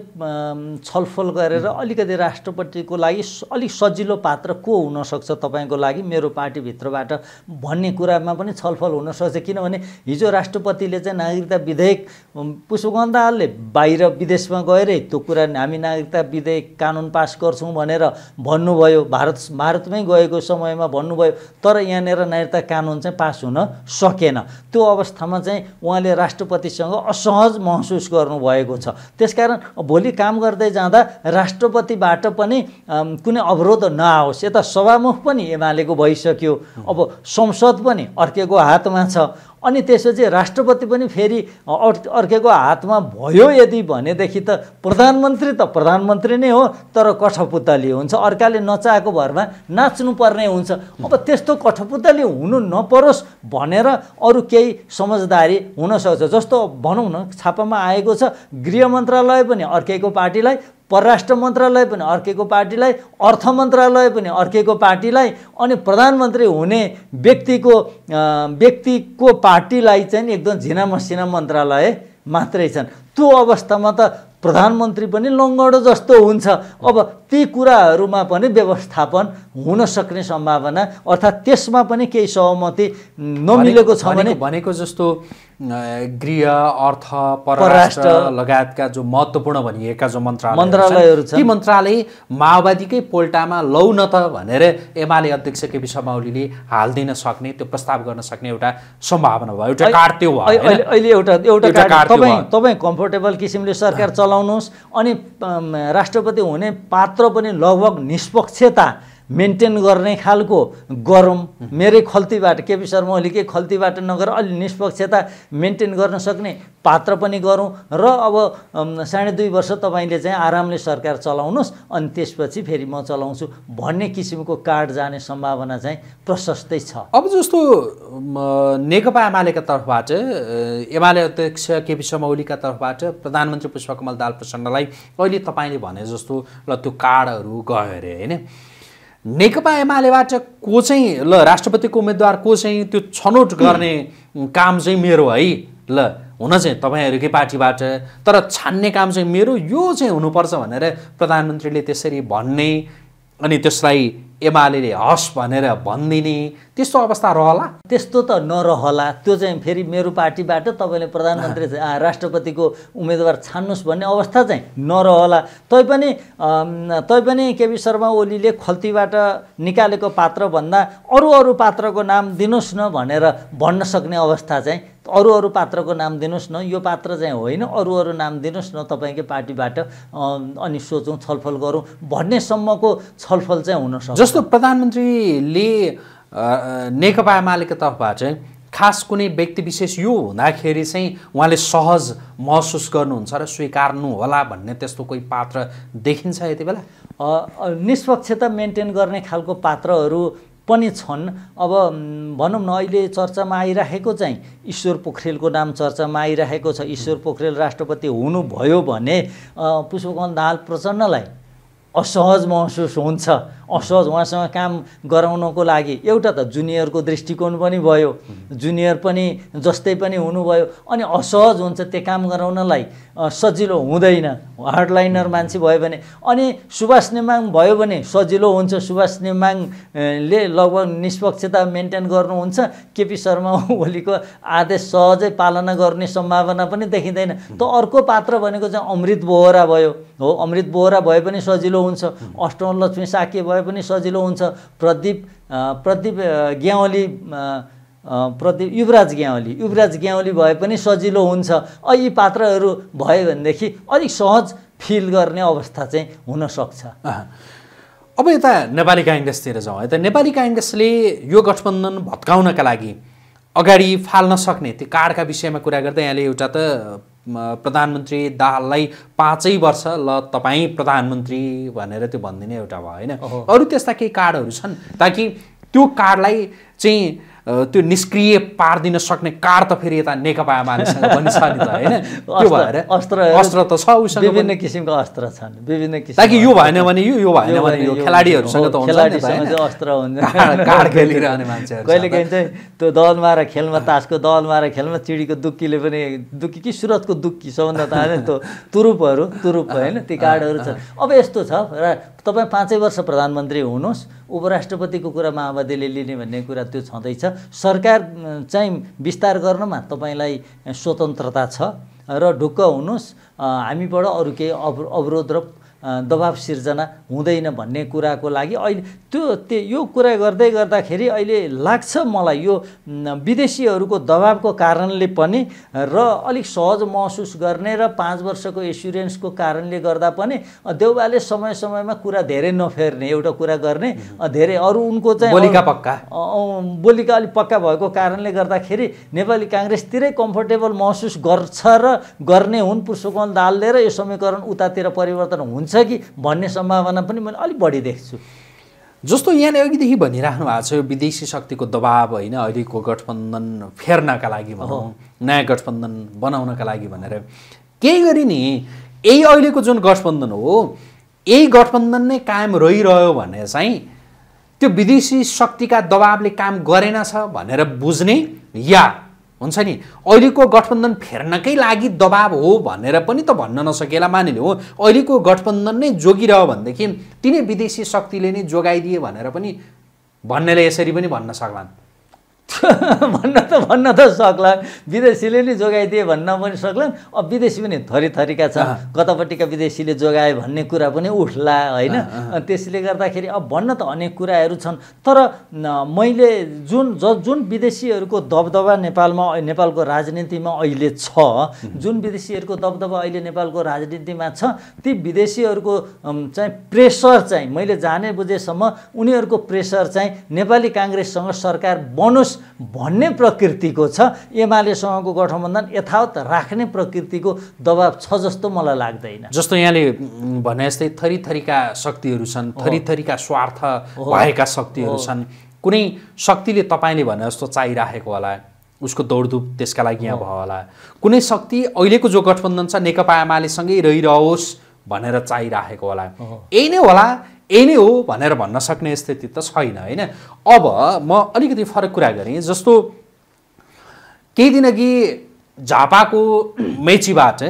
छलफल गरेर अलिकति राष्ट्रपतिको लागि अलिक सजिलो पात्र को हुनसक्छ तपाईँको लागि मेरो पार्टीभित्रबाट भन्ने कुरामा पनि छलफल हुनसक्छ किनभने हिजो राष्ट्रपतिले चाहिँ नागरिकता विधेयक पुष्पकन दाहालले बाहिर विदेशमा गएरै त्यो कुरा हामी नागरिकता विधेयक कानुन पास गर्छौँ भनेर भन्नुभयो भारत भारतमै गएको समयमा भन्नुभयो तर यहाँनिर नागरिकता कानुन चाहिँ पास हुन सकेन त्यो अवस्थामा चाहिँ उहाँले राष्ट्रपतिसँग असहज महसुस महसुस गर्नुभएको छ त्यसकारण भोलि काम गर्दै जाँदा राष्ट्रपतिबाट पनि कुनै अवरोध नआओस् यता सभामुख पनि एमालेको भइसक्यो अब संसद पनि अर्केको हातमा छ अनि त्यसपछि राष्ट्रपति पनि फेरि अर्केको हातमा भयो यदि भनेदेखि त प्रधानमन्त्री त प्रधानमन्त्री नै हो तर कठपुतली हुन्छ अर्काले नचाहेको भरमा नाच्नु पर्ने हुन्छ अब त्यस्तो कठपुतली हुनु नपरोस् भनेर अरू केही समझदारी हुनसक्छ जस्तो भनौँ न छापामा आएको छ गृह मन्त्रालय पनि अर्कैको पार्टीलाई परराष्ट्र मन्त्रालय पनि अर्केको पार्टीलाई अर्थ मन्त्रालय पनि अर्केको पार्टीलाई अनि प्रधानमन्त्री हुने व्यक्तिको व्यक्तिको पार्टीलाई चाहिँ एकदम झिना मसिना मन्त्रालय मात्रै छन् त्यो अवस्थामा त प्रधानमन्त्री पनि लङ्गडो जस्तो हुन्छ अब ती कुराहरूमा पनि व्यवस्थापन हुन सक्ने सम्भावना अर्थात् त्यसमा पनि केही सहमति नमिलेको छ भने भनेको जस्तो गृह अर्थ परराष्ट्र लगायतका जो महत्त्वपूर्ण भनिएका जो मन्त्रालय मन्त्रालयहरू ती मन्त्रालय माओवादीकै पोल्टामा लौ न त भनेर एमाले अध्यक्ष केपी शर्मा ओलीले हालिदिन सक्ने त्यो प्रस्ताव गर्न सक्ने एउटा सम्भावना भयो एउटा कार्ड त्यो अहिले एउटा एउटा कार्ड तपाईँ तपाईँ कम्फोर्टेबल किसिमले सरकार चलाउनुहोस् अनि राष्ट्रपति हुने पात्र पनि लगभग निष्पक्षता मेन्टेन गर्ने खालको गरौँ मेरै खल्तीबाट केपी शर्मा ओलीकै खल्तीबाट नगर अलि निष्पक्षता मेन्टेन गर्न सक्ने पात्र पनि गरौँ र अब साढे दुई वर्ष तपाईँले चाहिँ आरामले सरकार चलाउनुहोस् अनि त्यसपछि फेरि म चलाउँछु भन्ने किसिमको कार्ड जाने सम्भावना चाहिँ प्रशस्तै छ अब जस्तो नेकपा एमालेका तर्फबाट एमाले अध्यक्ष केपी शर्मा ओलीका तर्फबाट प्रधानमन्त्री पुष्पकमल दाल प्रचण्डलाई अहिले तपाईँले भने जस्तो ल त्यो कार्डहरू गयो अरे होइन नेकपा एमालेबाट को चाहिँ ल राष्ट्रपतिको उम्मेद्वार को चाहिँ त्यो छनौट गर्ने काम चाहिँ मेरो है ल हुन चाहिँ तपाईँहरूकै पार्टीबाट तर छान्ने काम चाहिँ मेरो यो चाहिँ हुनुपर्छ भनेर प्रधानमन्त्रीले त्यसरी भन्ने अनि त्यसलाई एमाले हस् भनेर भनिदिने त्यस्तो अवस्था रहला त्यस्तो त नरहला त्यो चाहिँ फेरि मेरो पार्टीबाट तपाईँले प्रधानमन्त्री राष्ट्रपतिको उम्मेदवार छान्नुहोस् भन्ने अवस्था चाहिँ नरहला तैपनि तैपनि केपी शर्मा ओलीले खल्तीबाट निकालेको पात्रभन्दा अरू अरू पात्रको नाम दिनुहोस् न भनेर भन्न सक्ने अवस्था चाहिँ अरू अरू पात्रको नाम दिनुहोस् न यो पात्र चाहिँ होइन अरू अरू नाम दिनुहोस् न तपाईँकै पार्टीबाट अनि सोचौँ छलफल गरौँ भन्नेसम्मको छलफल चाहिँ हुनसक्छ जस्तो प्रधानमन्त्रीले नेकपा एमालेको तर्फबाट चाहिँ खास कुनै व्यक्ति विशेष यो हुँदाखेरि चाहिँ उहाँले सहज महसुस गर्नुहुन्छ र स्वीकार्नु होला भन्ने त्यस्तो कोही पात्र देखिन्छ यति बेला निष्पक्षता मेन्टेन गर्ने खालको पात्रहरू पनि छन् अब भनौँ न अहिले चर्चामा आइराखेको चाहिँ ईश्वर पोखरेलको नाम चर्चामा आइराखेको छ ईश्वर पोखरेल राष्ट्रपति हुनुभयो भने पुष्पकमल दाहाल प्रचण्डलाई असहज महसुस हुन्छ असहज उहाँसँग काम गराउनको लागि एउटा त जुनियरको दृष्टिकोण पनि भयो जुनियर पनि जस्तै पनि हुनुभयो अनि असहज हुन्छ त्यो काम गराउनलाई सजिलो हुँदैन हार्डलाइनर मान्छे भयो भने अनि सुभाष नेमाङ भयो भने सजिलो हुन्छ सुभाष नेमाङले लगभग निष्पक्षता मेन्टेन गर्नुहुन्छ केपी शर्मा ओलीको आदेश सहजै पालना गर्ने सम्भावना पनि देखिँदैन त अर्को पात्र भनेको चाहिँ अमृत बोहरा भयो हो अमृत बोहरा भए पनि सजिलो सजिलो हुन्छ अष्टौँ लक्ष्मी साके भए पनि सजिलो हुन्छ प्रदीप प्रदीप ग्याउली प्रदीप युवराज ग्याउली युवराज ग्याउली भए पनि सजिलो हुन्छ अ यी पात्रहरू भयो भनेदेखि अलिक सहज फिल गर्ने अवस्था चाहिँ हुनसक्छ अब यता नेपाली काङ्ग्रेसतिर जाउँ यता नेपाली काङ्ग्रेसले यो गठबन्धन भत्काउनका लागि अगाडि फाल्न सक्ने त्यो कार्डका विषयमा कुरा गर्दा यहाँले एउटा त प्रधानमन्त्री दाहाललाई पाँचै वर्ष ल तपाईँ प्रधानमन्त्री भनेर त्यो भनिदिने एउटा भयो होइन अरू त्यस्ता केही कार्डहरू छन् ताकि त्यो कार्डलाई चाहिँ त्यो निष्क्रिय पारिदिन सक्ने कार त फेरि यता नेकपा मानिससँग पनि छ नि त होइन त्यो भएर अस्त्र अस्त्र त छ उसँग विभिन्न किसिमका अस्त्र छन् विभिन्न किसिम ताकि यो भएन भने यो यो भएन भने यो खेलाडीहरूसँग त अस्त्र हुन्छ कार खेलिरहने मान्छेहरू कहिलेकाहीँ चाहिँ त्यो दलमा र खेलमा तासको दलमा र खेलमा चिडीको दुक्कीले पनि दुक्की कि सुरतको दुक्की सबभन्दा त होइन त्यो तुरुपहरू तुरुप होइन ती कार्डहरू छन् अब यस्तो छ र तपाईँ पाँचै वर्ष प्रधानमन्त्री हुनुहोस् उपराष्ट्रपतिको कुरा माओवादीले लिने भन्ने कुरा त्यो छँदैछ सरकार चाहिँ विस्तार गर्नमा तपाईँलाई स्वतन्त्रता छ र ढुक्क हुनुहोस् हामीबाट अरू केही अव अवरोध र दबाब सिर्जना हुँदैन भन्ने कुराको लागि अहिले त्यो त्यो यो कुरा गर्दै गर्दाखेरि अहिले लाग्छ मलाई यो विदेशीहरूको दबावको कारणले पनि र अलिक सहज महसुस गर्ने र पाँच वर्षको एसुरेन्सको कारणले गर्दा पनि देउबाले समय समयमा कुरा धेरै नफेर्ने एउटा कुरा गर्ने धेरै अरू उनको चाहिँ बोलिका पक्का बोलीका अलिक पक्का भएको कारणले गर्दाखेरि नेपाली काङ्ग्रेसतिरै कम्फोर्टेबल महसुस गर्छ र गर्ने हुन् पुरुषोत्तम दालले र यो समीकरण उतातिर परिवर्तन हुन्छ हुन्छ कि भन्ने सम्भावना पनि मैले अलिक बढी देख्छु जस्तो यहाँले अघिदेखि भनिराख्नु भएको छ यो विदेशी शक्तिको दबाब होइन अहिलेको गठबन्धन फेर्नका लागि भनौँ नयाँ गठबन्धन बनाउनका लागि भनेर केही गरी नि यही अहिलेको जुन गठबन्धन हो यही गठबन्धन नै कायम रहिरह्यो भने चाहिँ त्यो विदेशी शक्तिका दबावले काम गरेन छ भनेर बुझ्ने या हुन्छ नि अहिलेको गठबन्धन फेर्नकै लागि दबाब हो भनेर पनि त भन्न नसकेला मानिने हो अहिलेको गठबन्धन नै जोगिरह्यो भनेदेखि तिनै विदेशी शक्तिले नै जोगाइदिए भनेर पनि भन्नेले यसरी पनि भन्न सक्लान् भन्न त भन्न त सक्ला विदेशीले नि जोगाइदिए भन्न पनि सक्लान् अब विदेशी पनि थरी थरीका छन् कतापट्टिका विदेशीले जोगाए भन्ने कुरा पनि उठ्ला होइन त्यसले गर्दाखेरि अब भन्न त अनेक कुराहरू छन् तर मैले जुन ज जुन विदेशीहरूको दबदबा नेपालमा नेपालको राजनीतिमा अहिले छ जुन विदेशीहरूको दबदबा अहिले नेपालको राजनीतिमा छ ती विदेशीहरूको चाहिँ प्रेसर चाहिँ मैले जाने बुझेसम्म उनीहरूको प्रेसर चाहिँ नेपाली काङ्ग्रेससँग सरकार बनोस् भन्ने प्रकृतिको छ एमालेसँगको गठबन्धन यथावत राख्ने प्रकृतिको दबाब छ जस्तो मलाई लाग्दैन जस्तो यहाँले भने जस्तै थरी थरीका शक्तिहरू छन् थरी थरीका स्वार्थ भएका शक्तिहरू छन् कुनै शक्तिले तपाईँले भने जस्तो चाहिराखेको होला उसको दौडधुप त्यसका लागि यहाँ भयो होला कुनै शक्ति अहिलेको जो गठबन्धन छ नेकपा एमालेसँगै रहिरहोस् भनेर चाहिराखेको होला यही नै होला यही नै हो भनेर भन्न सक्ने स्थिति त छैन होइन अब म अलिकति फरक कुरा गरेँ जस्तो केही दिन अघि झापाको मेचीबाट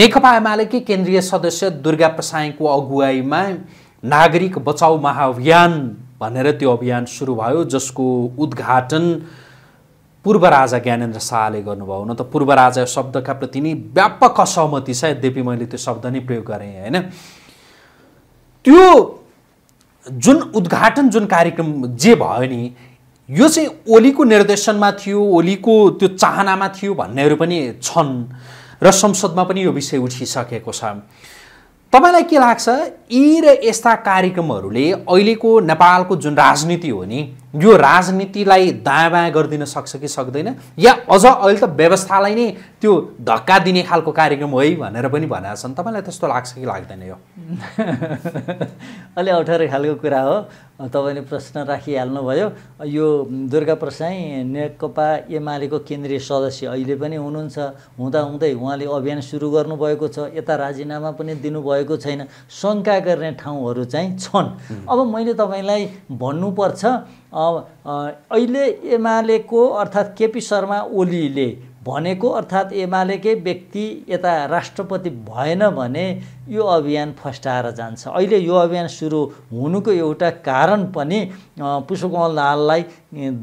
नेकपा एमालेकै केन्द्रीय सदस्य दुर्गा प्रसाईको अगुवाईमा नागरिक बचाउ महाअभियान भनेर त्यो अभियान सुरु भयो जसको उद्घाटन पूर्व राजा ज्ञानेन्द्र शाहले गर्नुभयो हुन त पूर्व राजा शब्दका प्रति नै व्यापक असहमति छ यद्यपि मैले त्यो शब्द नै प्रयोग गरेँ होइन त्यो जुन उद्घाटन जुन कार्यक्रम जे भयो नि यो चाहिँ ओलीको निर्देशनमा थियो ओलीको त्यो चाहनामा थियो भन्नेहरू पनि छन् र संसदमा पनि यो विषय उठिसकेको छ तपाईँलाई के लाग्छ यी र यस्ता कार्यक्रमहरूले अहिलेको नेपालको जुन राजनीति हो नि यो राजनीतिलाई दायाँ बायाँ गरिदिन सक्छ कि सक्दैन या अझ अहिले त व्यवस्थालाई नै त्यो धक्का दिने खालको कार्यक्रम हो है भनेर पनि भनेका छन् तपाईँलाई त्यस्तो लाग्छ कि लाग्दैन यो अलि अप्ठ्यारो खालको कुरा हो तपाईँले प्रश्न राखिहाल्नुभयो यो दुर्गा प्रसाई नेकपा एमालेको केन्द्रीय सदस्य अहिले पनि हुनुहुन्छ हुँदाहुँदै उहाँले अभियान सुरु गर्नुभएको छ यता राजीनामा पनि दिनुभएको छैन शङ्का गर्ने ठाउँहरू चाहिँ छन् अब मैले तपाईँलाई भन्नुपर्छ अहिले एमालेको अर्थात् केपी शर्मा ओलीले भनेको अर्थात् एमालेकै व्यक्ति यता राष्ट्रपति भएन भने यो अभियान फस्टाएर जान्छ अहिले यो अभियान सुरु हुनुको एउटा कारण पनि पुष्पकमल दाहाललाई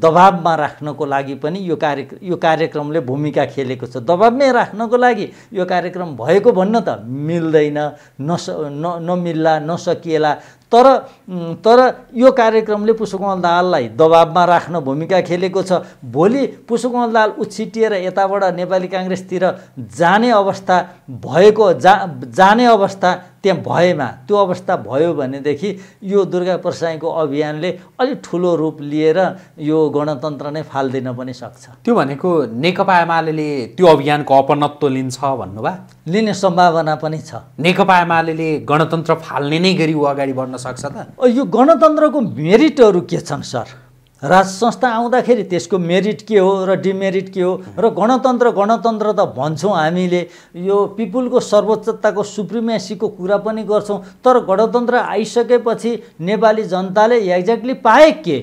दबाबमा राख्नको लागि पनि यो कार्य यो कार्यक्रमले भूमिका खेलेको छ दबाबमै राख्नको लागि यो कार्यक्रम भएको भन्न त मिल्दैन नस न नमिल्ला नसकिएला तर तर यो कार्यक्रमले पुष्पकमल दाहाललाई दबाबमा राख्न भूमिका खेलेको छ भोलि पुष्पकमल दाहाल उछिटिएर यताबाट नेपाली काङ्ग्रेसतिर जाने अवस्था भएको जा जाने अवस्था त्यहाँ भएमा त्यो अवस्था भयो भनेदेखि यो दुर्गा प्रसाईको अभियानले अलिक ठुलो रूप लिएर यो गणतन्त्र नै फाल्दिन पनि सक्छ त्यो भनेको नेकपा एमाले त्यो अभियानको अपनत्व लिन्छ भन्नुभयो लिने सम्भावना पनि छ नेकपा एमाले गणतन्त्र फाल्ने नै गरी ऊ अगाडि बढ्न सक्छ त यो गणतन्त्रको मेरिटहरू के छन् सर राज संस्था आउँदाखेरि त्यसको मेरिट के हो र डिमेरिट के हो र गणतन्त्र गणतन्त्र त भन्छौँ हामीले यो पिपुलको सर्वोच्चताको सुप्रिमेसीको कुरा पनि गर्छौँ तर गणतन्त्र आइसकेपछि नेपाली जनताले एक्ज्याक्टली पाए के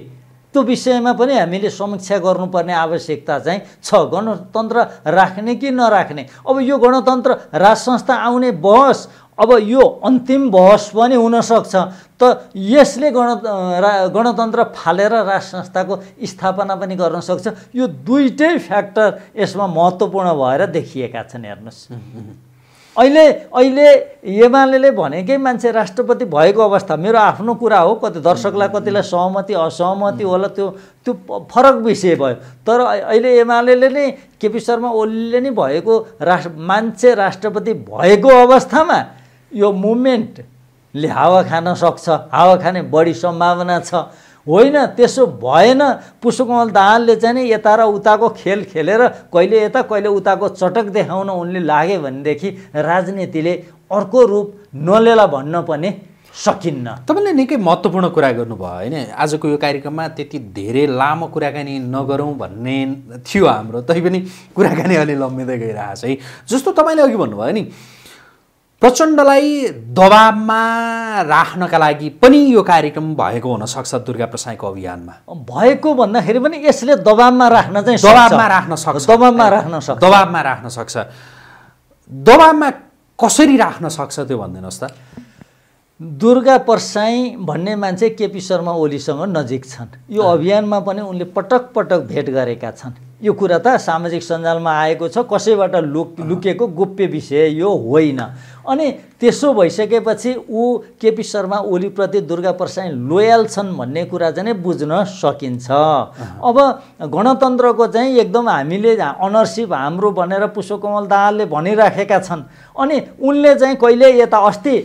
त्यो विषयमा पनि हामीले समीक्षा गर्नुपर्ने आवश्यकता चाहिँ छ गणतन्त्र राख्ने कि नराख्ने अब यो गणतन्त्र राज संस्था आउने बहस अब यो अन्तिम बहस पनि हुनसक्छ त यसले गण गणतन्त्र फालेर राष्ट्र संस्थाको स्थापना पनि गर्न सक्छ यो दुइटै फ्याक्टर यसमा महत्त्वपूर्ण भएर देखिएका छन् हेर्नुहोस् अहिले अहिले एमाले भनेकै मान्छे राष्ट्रपति भएको अवस्था मेरो आफ्नो कुरा हो कति दर्शकलाई कतिलाई सहमति असहमति होला त्यो त्यो फरक विषय भयो तर अहिले एमाले नै केपी शर्मा ओलीले नै भएको राष्ट्र मान्छे राष्ट्रपति भएको अवस्थामा यो मुभमेन्ट ले हावा खान सक्छ हावा खाने बढी सम्भावना छ होइन त्यसो भएन पुष्पकमल दाहालले चाहिँ नि यता र उताको खेल खेलेर कहिले यता कहिले उताको चटक देखाउन उनले लाग्यो भनेदेखि राजनीतिले अर्को रूप नलेला भन्न पनि सकिन्न तपाईँले निकै महत्त्वपूर्ण कुरा गर्नुभयो होइन आजको यो कार्यक्रममा त्यति धेरै लामो कुराकानी नगरौँ भन्ने थियो हाम्रो तैपनि कुराकानी अलि लम्बिँदै गइरहेको छ है जस्तो तपाईँले अघि भन्नुभयो नि प्रचण्डलाई दबावमा राख्नका लागि पनि यो कार्यक्रम भएको हुनसक्छ दुर्गा प्रसाईको अभियानमा भएको भन्दाखेरि पनि यसले दबावमा राख्न चाहिँ दबावमा राख्न सक्छ दबावमा राख्न सक्छ दबावमा राख्न सक्छ दबावमा कसरी राख्न सक्छ त्यो भनिदिनुहोस् त दुर्गा प्रसाई भन्ने मान्छे केपी शर्मा ओलीसँग नजिक छन् यो अभियानमा पनि उनले पटक पटक भेट गरेका छन् यो कुरा त सामाजिक सञ्जालमा आएको छ कसैबाट लुक लुकेको गोप्य विषय यो होइन अनि त्यसो भइसकेपछि ऊ केपी शर्मा ओलीप्रति दुर्गा प्रसाई लोयल छन् भन्ने कुरा चाहिँ बुझ्न सकिन्छ अब गणतन्त्रको चाहिँ एकदम हामीले अनरसिप हाम्रो भनेर पुष्पकमल दाहालले भनिराखेका छन् अनि उनले चाहिँ कहिले यता अस्ति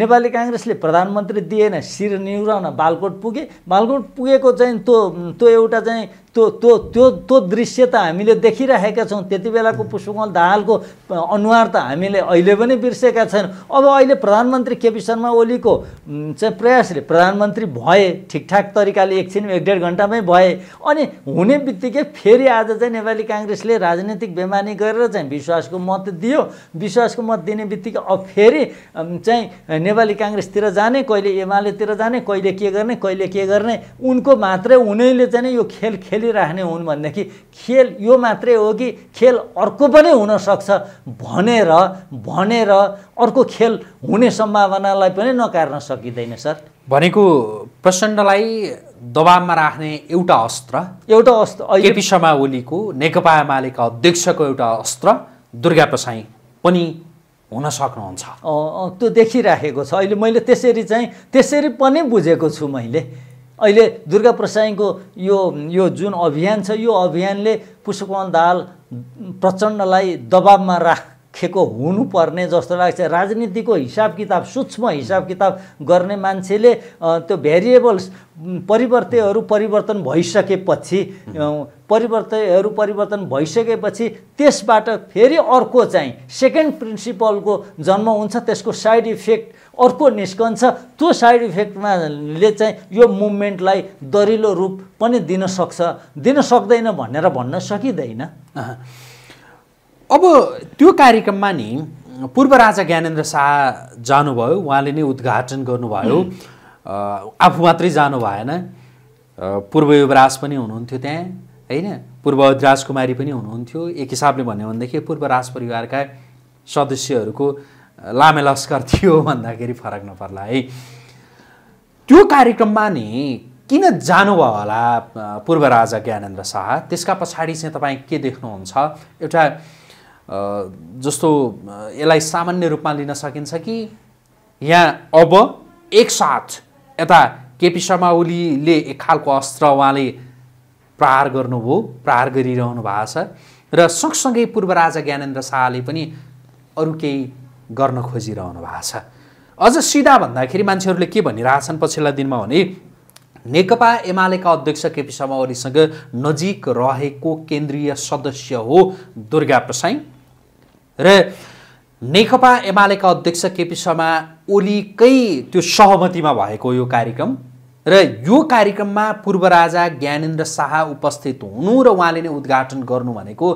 नेपाली काङ्ग्रेसले प्रधानमन्त्री दिएन शिर निहुराउन बालकोट पुगे बालकोट पुगेको चाहिँ त्यो त्यो एउटा चाहिँ त्यो त्यो त्यो त्यो दृश्य त हामीले देखिराखेका छौँ त्यति बेलाको पुष्पकमल दाहालको अनुहार त हामीले अहिले पनि बिर्सेका छैनौँ अब अहिले प्रधानमन्त्री केपी शर्मा ओलीको चाहिँ प्रयासले प्रधानमन्त्री भए ठिकठाक तरिकाले एकछिन एक डेढ घन्टामै भए अनि हुने बित्तिकै फेरि आज चाहिँ नेपाली काङ्ग्रेसले राजनीतिक बेमानी गरेर चाहिँ विश्वासको मत दियो विश्वासको मत दिने बित्तिकै अब फेरि चाहिँ नेपाली काङ्ग्रेसतिर जाने कहिले एमालेतिर जाने कहिले के गर्ने कहिले के गर्ने उनको मात्रै उनैले चाहिँ यो खेल खेल खेलिराख्ने हुन् भनेदेखि खेल यो मात्रै हो कि खेल अर्को पनि हुनसक्छ भनेर भनेर अर्को खेल हुने सम्भावनालाई पनि नकार्न सकिँदैन सर भनेको प्रचण्डलाई दबावमा राख्ने एउटा अस्त्र एउटा अस्त्र केपी शर्मा ओलीको नेकपा एमालेका अध्यक्षको एउटा अस्त्र दुर्गा प्रसाई पनि हुन सक्नुहुन्छ त्यो देखिराखेको छ अहिले मैले त्यसरी चाहिँ त्यसरी पनि बुझेको छु मैले अहिले दुर्गा प्रसाईको यो यो जुन अभियान छ यो अभियानले पुष्पकमल दाल प्रचण्डलाई दबाबमा राखेको हुनुपर्ने जस्तो लाग्छ राजनीतिको हिसाब किताब सूक्ष्म हिसाब किताब गर्ने मान्छेले त्यो भेरिएबल्स परिवर्तयहरू परिवर्तन भइसकेपछि परिवर्तयहरू परिवर्तन भइसकेपछि त्यसबाट फेरि अर्को चाहिँ सेकेन्ड प्रिन्सिपलको जन्म हुन्छ त्यसको साइड इफेक्ट अर्को निस्कन्छ त्यो साइड इफेक्टमा ले चाहिँ यो मुभमेन्टलाई दरिलो रूप पनि दिन सक्छ दिन सक्दैन भनेर भन्न सकिँदैन अब त्यो कार्यक्रममा नि पूर्व राजा ज्ञानेन्द्र शाह जानुभयो उहाँले नै उद्घाटन गर्नुभयो आफू मात्रै जानु भएन पूर्व युवराज पनि हुनुहुन्थ्यो त्यहाँ होइन पूर्व राजकुमारी पनि हुनुहुन्थ्यो एक हिसाबले भन्यो भनेदेखि पूर्व राज परिवारका सदस्यहरूको लामे लस्कर थियो भन्दाखेरि फरक नपर्ला है त्यो कार्यक्रममा नि किन जानुभयो होला पूर्व राजा ज्ञानेन्द्र शाह त्यसका पछाडि चाहिँ तपाईँ के देख्नुहुन्छ एउटा जस्तो यसलाई सामान्य रूपमा लिन सकिन्छ कि यहाँ अब एकसाथ यता केपी शर्मा ओलीले एक खालको अस्त्र उहाँले प्रहार गर्नुभयो प्रहार गरिरहनु भएको छ र सँगसँगै पूर्व राजा ज्ञानेन्द्र शाहले पनि अरू केही गर्न खोजिरहनु भएको छ अझ सिधा भन्दाखेरि मान्छेहरूले के भनिरहेछन् पछिल्ला दिनमा भने नेकपा एमालेका अध्यक्ष केपी शर्मा ओलीसँग नजिक रहेको केन्द्रीय सदस्य हो दुर्गा प्रसाई र नेकपा एमालेका अध्यक्ष केपी शर्मा ओलीकै त्यो सहमतिमा भएको यो कार्यक्रम र यो कार्यक्रममा पूर्व राजा ज्ञानेन्द्र शाह उपस्थित हुनु र उहाँले नै उद्घाटन गर्नु भनेको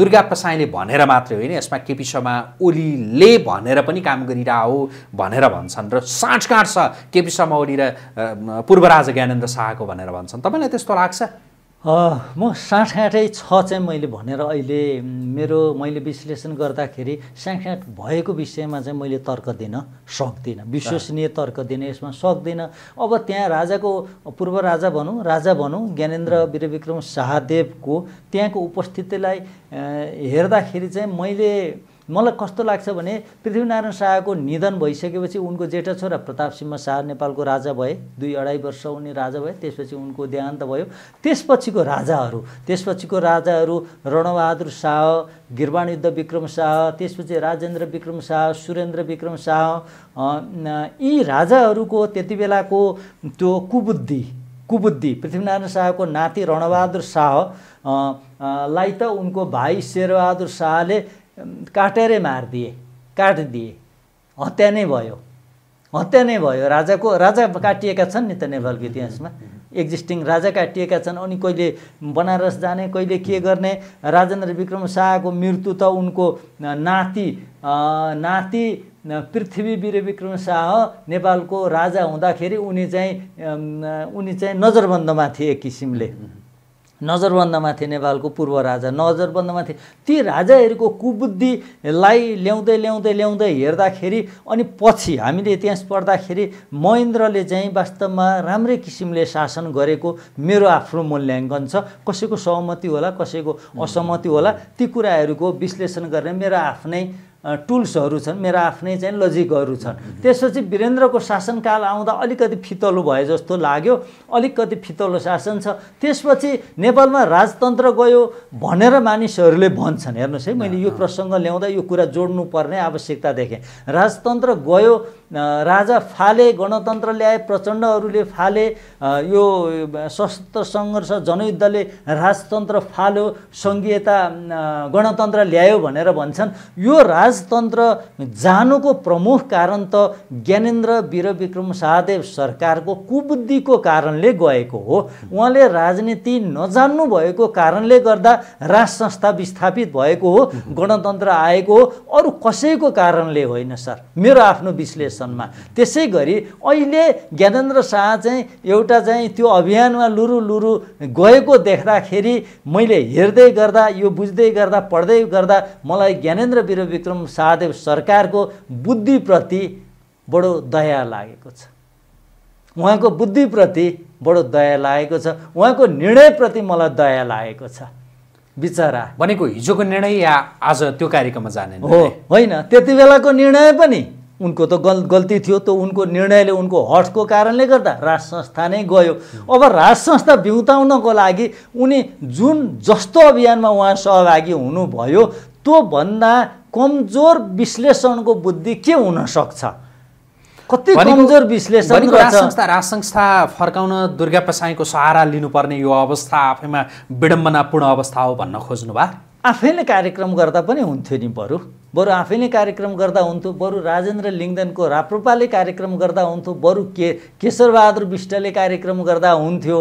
दुर्गा प्रसाईले भनेर मात्रै होइन यसमा केपी शर्मा ओलीले भनेर पनि काम गरिरह भनेर भन्छन् र साँठगाँठ छ केपी शर्मा ओली र पूर्व राजा ज्ञानेन्द्र शाहको भनेर भन्छन् तपाईँलाई त्यस्तो लाग्छ म साँठगाँठै छ चाहिँ मैले भनेर अहिले मेरो मैले विश्लेषण गर्दाखेरि साँठगाँठ भएको विषयमा चाहिँ मैले तर्क दिन सक्दिनँ विश्वसनीय तर्क दिन यसमा सक्दिनँ अब त्यहाँ राजाको पूर्व राजा भनौँ राजा भनौँ ज्ञानेन्द्र वीरविक्रम शाहदेवको त्यहाँको उपस्थितिलाई हेर्दाखेरि चाहिँ मैले मलाई कस्तो लाग्छ भने पृथ्वीनारायण शाहको निधन भइसकेपछि उनको जेठा छोरा प्रताप सिंह शाह नेपालको राजा भए दुई अढाई वर्ष उनी राजा भए त्यसपछि उनको देहान्त भयो त्यसपछिको राजाहरू त्यसपछिको राजाहरू रणबहादुर शाह गिरवाण युद्ध विक्रम शाह त्यसपछि राजेन्द्र विक्रम शाह सुरेन्द्र विक्रम शाह यी राजाहरूको त्यति बेलाको त्यो कुबुद्धि कुबुद्धि पृथ्वीनारायण शाहको नाति रणबहादुर शाह लाई त उनको भाइ शेरबहादुर शाहले काटेरै मारिदिए काटिदिए हत्या नै भयो हत्या नै भयो राजाको राजा काटिएका छन् नि त नेपालको इतिहासमा एक्जिस्टिङ राजा काटिएका छन् अनि कहिले बनारस जाने कहिले के गर्ने राजेन्द्र विक्रम शाहको मृत्यु त उनको नाति नाति पृथ्वी वीर विक्रम शाह नेपालको राजा हुँदाखेरि उनी चाहिँ उनी चाहिँ नजरबन्दमा थिए एक किसिमले नजरबन्दमा थिए नेपालको पूर्व राजा नजरबन्दमा थिए ती राजाहरूको कुबुद्धिलाई ल्याउँदै ल्याउँदै ल्याउँदै हेर्दाखेरि अनि पछि हामीले इतिहास पढ्दाखेरि महेन्द्रले चाहिँ वास्तवमा राम्रै किसिमले शासन गरेको मेरो आफ्नो मूल्याङ्कन छ कसैको सहमति होला कसैको असहमति होला ती कुराहरूको विश्लेषण गर्ने मेरो आफ्नै टुल्सहरू छन् मेरा आफ्नै चाहिँ लजिकहरू छन् त्यसपछि वीरेन्द्रको शासनकाल आउँदा अलिकति फितलो भए जस्तो लाग्यो अलिकति फितलो शासन छ त्यसपछि नेपालमा राजतन्त्र गयो भनेर मानिसहरूले भन्छन् हेर्नुहोस् है मैले यो प्रसङ्ग ल्याउँदा यो कुरा जोड्नुपर्ने आवश्यकता देखेँ राजतन्त्र गयो राजा फाले गणतन्त्र ल्याए प्रचण्डहरूले फाले यो सशस्त्र सङ्घर्ष जनयुद्धले राजतन्त्र फाल्यो सङ्घीयता गणतन्त्र ल्यायो भनेर भन्छन् यो राजतन्त्र जानुको प्रमुख कारण त ज्ञानेन्द्र वीरविक्रम शाहदेव सरकारको कुबुद्धिको कारणले गएको हो उहाँले राजनीति नजान्नु भएको कारणले गर्दा राज संस्था विस्थापित भएको हो गणतन्त्र आएको हो अरू कसैको कारणले होइन सर मेरो आफ्नो विश्लेषण निर्वाचनमा त्यसै गरी अहिले ज्ञानेन्द्र शाह चाहिँ एउटा चाहिँ त्यो अभियानमा लुरु लुरु गएको देख्दाखेरि मैले हेर्दै गर्दा यो बुझ्दै गर्दा पढ्दै गर्दा मलाई ज्ञानेन्द्र वीरविक्रम शाहदेव सरकारको बुद्धिप्रति बडो दया लागेको छ उहाँको बुद्धिप्रति बडो दया लागेको छ उहाँको निर्णयप्रति मलाई दया लागेको छ बिचरा भनेको हिजोको निर्णय या आज त्यो कार्यक्रममा जाने हो होइन त्यति बेलाको निर्णय पनि उनको त गल गल्ती थियो त उनको निर्णयले उनको हटको कारणले गर्दा राज संस्था नै गयो अब राज संस्था बिउताउनको लागि उनी जुन जस्तो अभियानमा उहाँ सहभागी हुनुभयो त्योभन्दा कमजोर विश्लेषणको बुद्धि के हुनसक्छ कति कमजोर विश्लेषण राज संस्था फर्काउन दुर्गा प्रसाईको सहारा लिनुपर्ने यो अवस्था आफैमा विडम्बनापूर्ण अवस्था हो भन्न खोज्नु भयो आफैले कार्यक्रम गर्दा पनि हुन्थ्यो नि बरु बरु आफैले कार्यक्रम गर्दा हुन्थ्यो बरु राजेन्द्र लिङ्गदेनको राप्रपाले कार्यक्रम गर्दा हुन्थ्यो बरु के केशरबहादुर विष्टले कार्यक्रम गर्दा हुन्थ्यो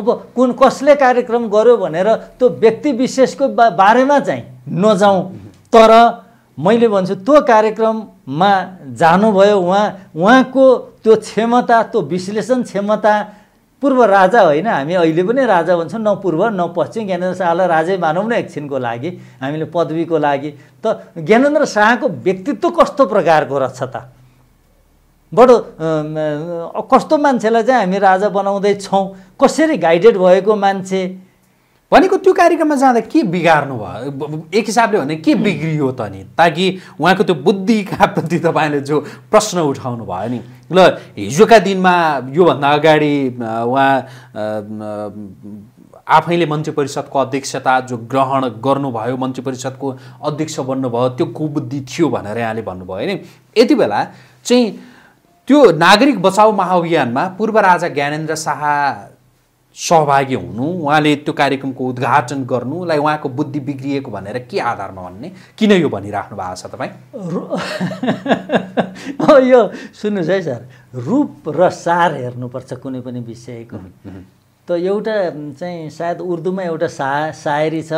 अब कुन कसले कार्यक्रम गर्यो भनेर त्यो व्यक्ति विशेषको बारेमा चाहिँ नजाउँ तर मैले भन्छु त्यो कार्यक्रममा जानुभयो उहाँ उहाँको त्यो क्षमता त्यो विश्लेषण क्षमता पूर्व राजा होइन हामी अहिले पनि राजा भन्छौँ न पूर्व न पश्चिम ज्ञानेन्द्र शाहलाई राजै मानौँ न एकछिनको लागि हामीले पदवीको लागि त ज्ञानेन्द्र शाहको व्यक्तित्व कस्तो प्रकारको रहेछ त बडो कस्तो मान्छेलाई चाहिँ हामी राजा बनाउँदैछौँ कसरी गाइडेड भएको मान्छे भनेको त्यो कार्यक्रममा जाँदा के बिगार्नु भयो एक हिसाबले भने के बिग्रियो त नि ताकि उहाँको त्यो बुद्धिका प्रति तपाईँले जो प्रश्न उठाउनु भयो नि ल हिजोका दिनमा योभन्दा अगाडि उहाँ आफैले मन्त्री परिषदको अध्यक्षता जो ग्रहण गर्नुभयो मन्त्री परिषदको अध्यक्ष बन्नुभयो त्यो कुबुद्धि थियो भनेर यहाँले भन्नुभयो नि यति बेला चाहिँ त्यो नागरिक बचाउ महाअभियानमा पूर्व राजा ज्ञानेन्द्र शाह सहभागी हुनु उहाँले त्यो कार्यक्रमको उद्घाटन गर्नुलाई उहाँको बुद्धि बिग्रिएको भनेर के आधारमा भन्ने किन यो भनिराख्नु भएको छ तपाईँ यो सुन्नुहोस् है सर रूप र सार हेर्नुपर्छ कुनै पनि विषयको त एउटा चाहिँ सायद उर्दूमा एउटा सा सायरी छ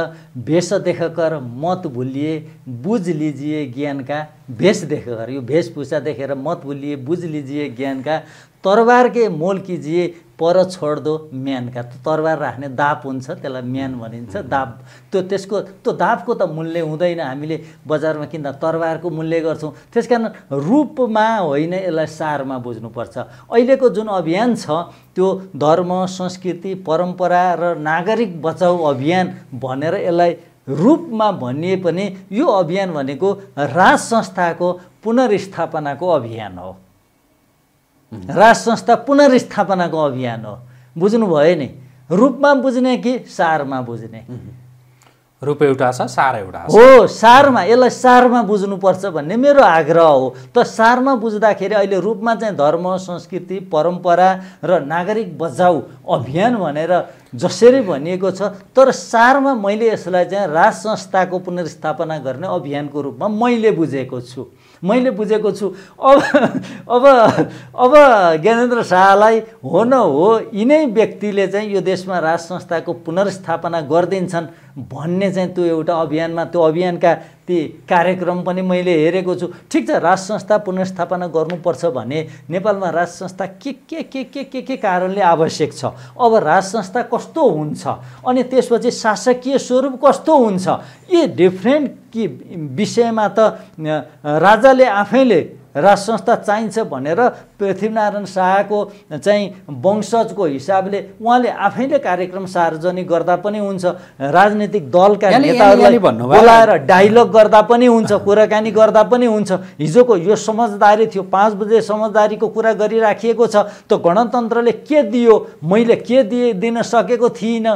भेष देखकर मत भुलिए बुझ लिजिए ज्ञानका भेष देखकर यो भेषभूषा देखेर मत भुलिए बुझ लिजिए ज्ञानका तरवार के मोल किजिए पर छोड्दो म्यानका तरवार राख्ने दाप हुन्छ त्यसलाई म्यान भनिन्छ दाप त्यो त्यसको त्यो दापको त मूल्य हुँदैन हामीले बजारमा किन्दा तरवारको मूल्य गर्छौँ त्यस कारण रूपमा होइन यसलाई सारमा बुझ्नुपर्छ अहिलेको जुन अभियान छ त्यो धर्म संस्कृति परम्परा र नागरिक बचाउ अभियान भनेर यसलाई रूपमा भनिए पनि यो अभियान भनेको राज संस्थाको पुनर्स्थापनाको अभियान हो राज संस्था पुनर्स्थापनाको अभियान हो बुझ्नुभयो नि रूपमा बुझ्ने कि सारमा बुझ्ने रूप एउटा छ सार एउटा हो सारमा यसलाई सारमा बुझ्नुपर्छ भन्ने मेरो आग्रह हो त सारमा बुझ्दाखेरि अहिले रूपमा चाहिँ धर्म संस्कृति परम्परा र नागरिक बचाउ अभियान भनेर जसरी भनिएको छ तर सारमा मैले यसलाई चाहिँ राज संस्थाको पुनर्स्थापना गर्ने अभियानको रूपमा मैले बुझेको छु मैले बुझेको छु अब अब अब ज्ञानेन्द्र शाहलाई हो न हो यिनै व्यक्तिले चाहिँ यो देशमा राज संस्थाको पुनर्स्थापना गरिदिन्छन् भन्ने चाहिँ त्यो एउटा अभियानमा त्यो अभियानका ती कार्यक्रम पनि मैले हेरेको छु ठिक छ राष्ट्र संस्था पुनर्स्थापना गर्नुपर्छ भने नेपालमा राष्ट्र संस्था के के के के के के कारणले आवश्यक छ अब राष्ट्र संस्था कस्तो हुन्छ अनि त्यसपछि शासकीय स्वरूप कस्तो हुन्छ यी डिफ्रेन्ट कि विषयमा त राजाले आफैले राष्ट्र संस्था चाहिन्छ भनेर पृथ्वीनारायण शाहको चाहिँ वंशजको हिसाबले उहाँले आफैले कार्यक्रम सार्वजनिक गर्दा पनि हुन्छ राजनीतिक दलका नेताहरूलाई बोलाएर डाइलग गर्दा पनि हुन्छ कुराकानी गर्दा पनि हुन्छ हिजोको यो समझदारी थियो पाँच बजे समझदारीको कुरा गरिराखिएको छ त गणतन्त्रले के दियो मैले के दिए दिन सकेको थिइनँ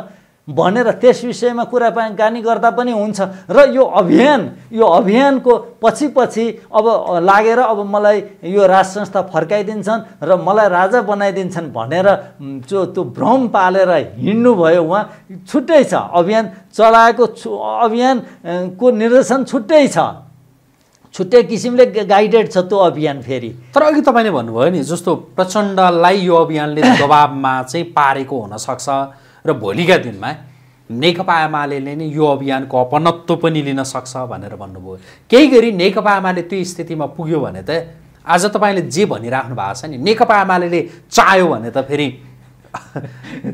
भनेर त्यस विषयमा कुराकानी गर्दा पनि हुन्छ र यो अभियान यो अभियानको पछि पछि अब लागेर अब मलाई यो राज संस्था फर्काइदिन्छन् र मलाई राजा बनाइदिन्छन् भनेर जो त्यो भ्रम पालेर हिँड्नुभयो उहाँ छुट्टै छ अभियान चलाएको छु अभियानको निर्देशन छुट्टै छ छुट्टै किसिमले गाइडेड छ त्यो अभियान फेरि तर अघि तपाईँले भन्नुभयो नि जस्तो प्रचण्डलाई यो अभियानले दबाबमा चाहिँ पारेको हुनसक्छ र भोलिका दिनमा नेकपा एमाले नै यो अभियानको अपनत्व पनि लिन सक्छ भनेर भन्नुभयो केही गरी नेकपा एमाले त्यो स्थितिमा पुग्यो भने त आज तपाईँले जे भनिराख्नु भएको छ नि नेकपा एमाले चाह्यो भने त फेरि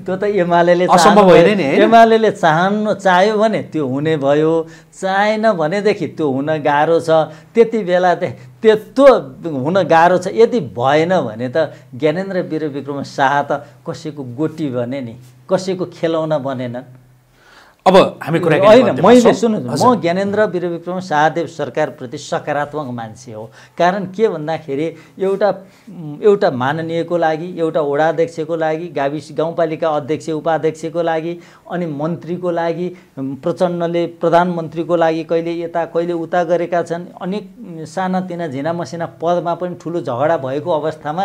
त्यो त एमाले असम्भव होइन नि एमाले चाहनु चाह्यो भने त्यो हुने भयो चाहेन भनेदेखि त्यो हुन गाह्रो छ त्यति बेला त्यो हुन गाह्रो छ यदि भएन भने त ज्ञानेन्द्र वीर विक्रम शाह त कसैको गोटी भने नि कसैको खेलौना बनेनन् अब हामी कुरा होइन मैले सुन्नु म ज्ञानेन्द्र वीरविक्रम शाहदेव सरकारप्रति सकारात्मक मान्छे हो कारण के भन्दाखेरि एउटा एउटा माननीयको लागि एउटा वडाध्यक्षको लागि गाविस गाउँपालिका अध्यक्ष उपाध्यक्षको लागि अनि मन्त्रीको लागि प्रचण्डले प्रधानमन्त्रीको लागि कहिले यता कहिले उता गरेका छन् अनेक सानातिना झिना मसिना पदमा पनि ठुलो झगडा भएको अवस्थामा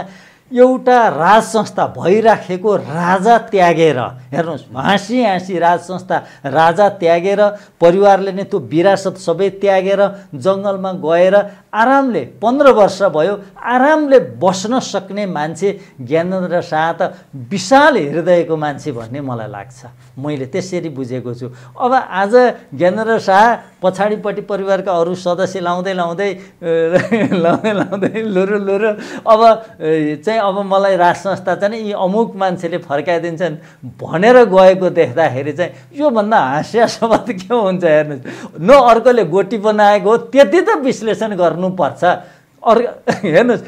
एउटा राज संस्था भइराखेको राजा त्यागेर हेर्नुहोस् हाँसी हाँसी राज संस्था राजा त्यागेर परिवारले नै त्यो विरासत सबै त्यागेर जङ्गलमा गएर आरामले पन्ध्र वर्ष भयो आरामले बस्न सक्ने मान्छे ज्ञानेन्द्र शाह त विशाल हृदयको मान्छे भन्ने मलाई लाग्छ मैले त्यसरी बुझेको छु अब आज ज्ञानेन्द्र शाह पछाडिपट्टि परिवारका अरू सदस्य लाउँदै लाउँदै लाउँदै लाउँदै लुरु लुरु अब चाहिँ अब मलाई राज संस्था चाहिँ यी अमुक मान्छेले फर्काइदिन्छन् भनेर गएको देख्दाखेरि चाहिँ योभन्दा हाँस्यासम्म के हुन्छ हेर्नुहोस् न अर्कोले गोटी बनाएको हो त्यति त विश्लेषण गर्नु गर्नुपर्छ अर्को हेर्नुहोस्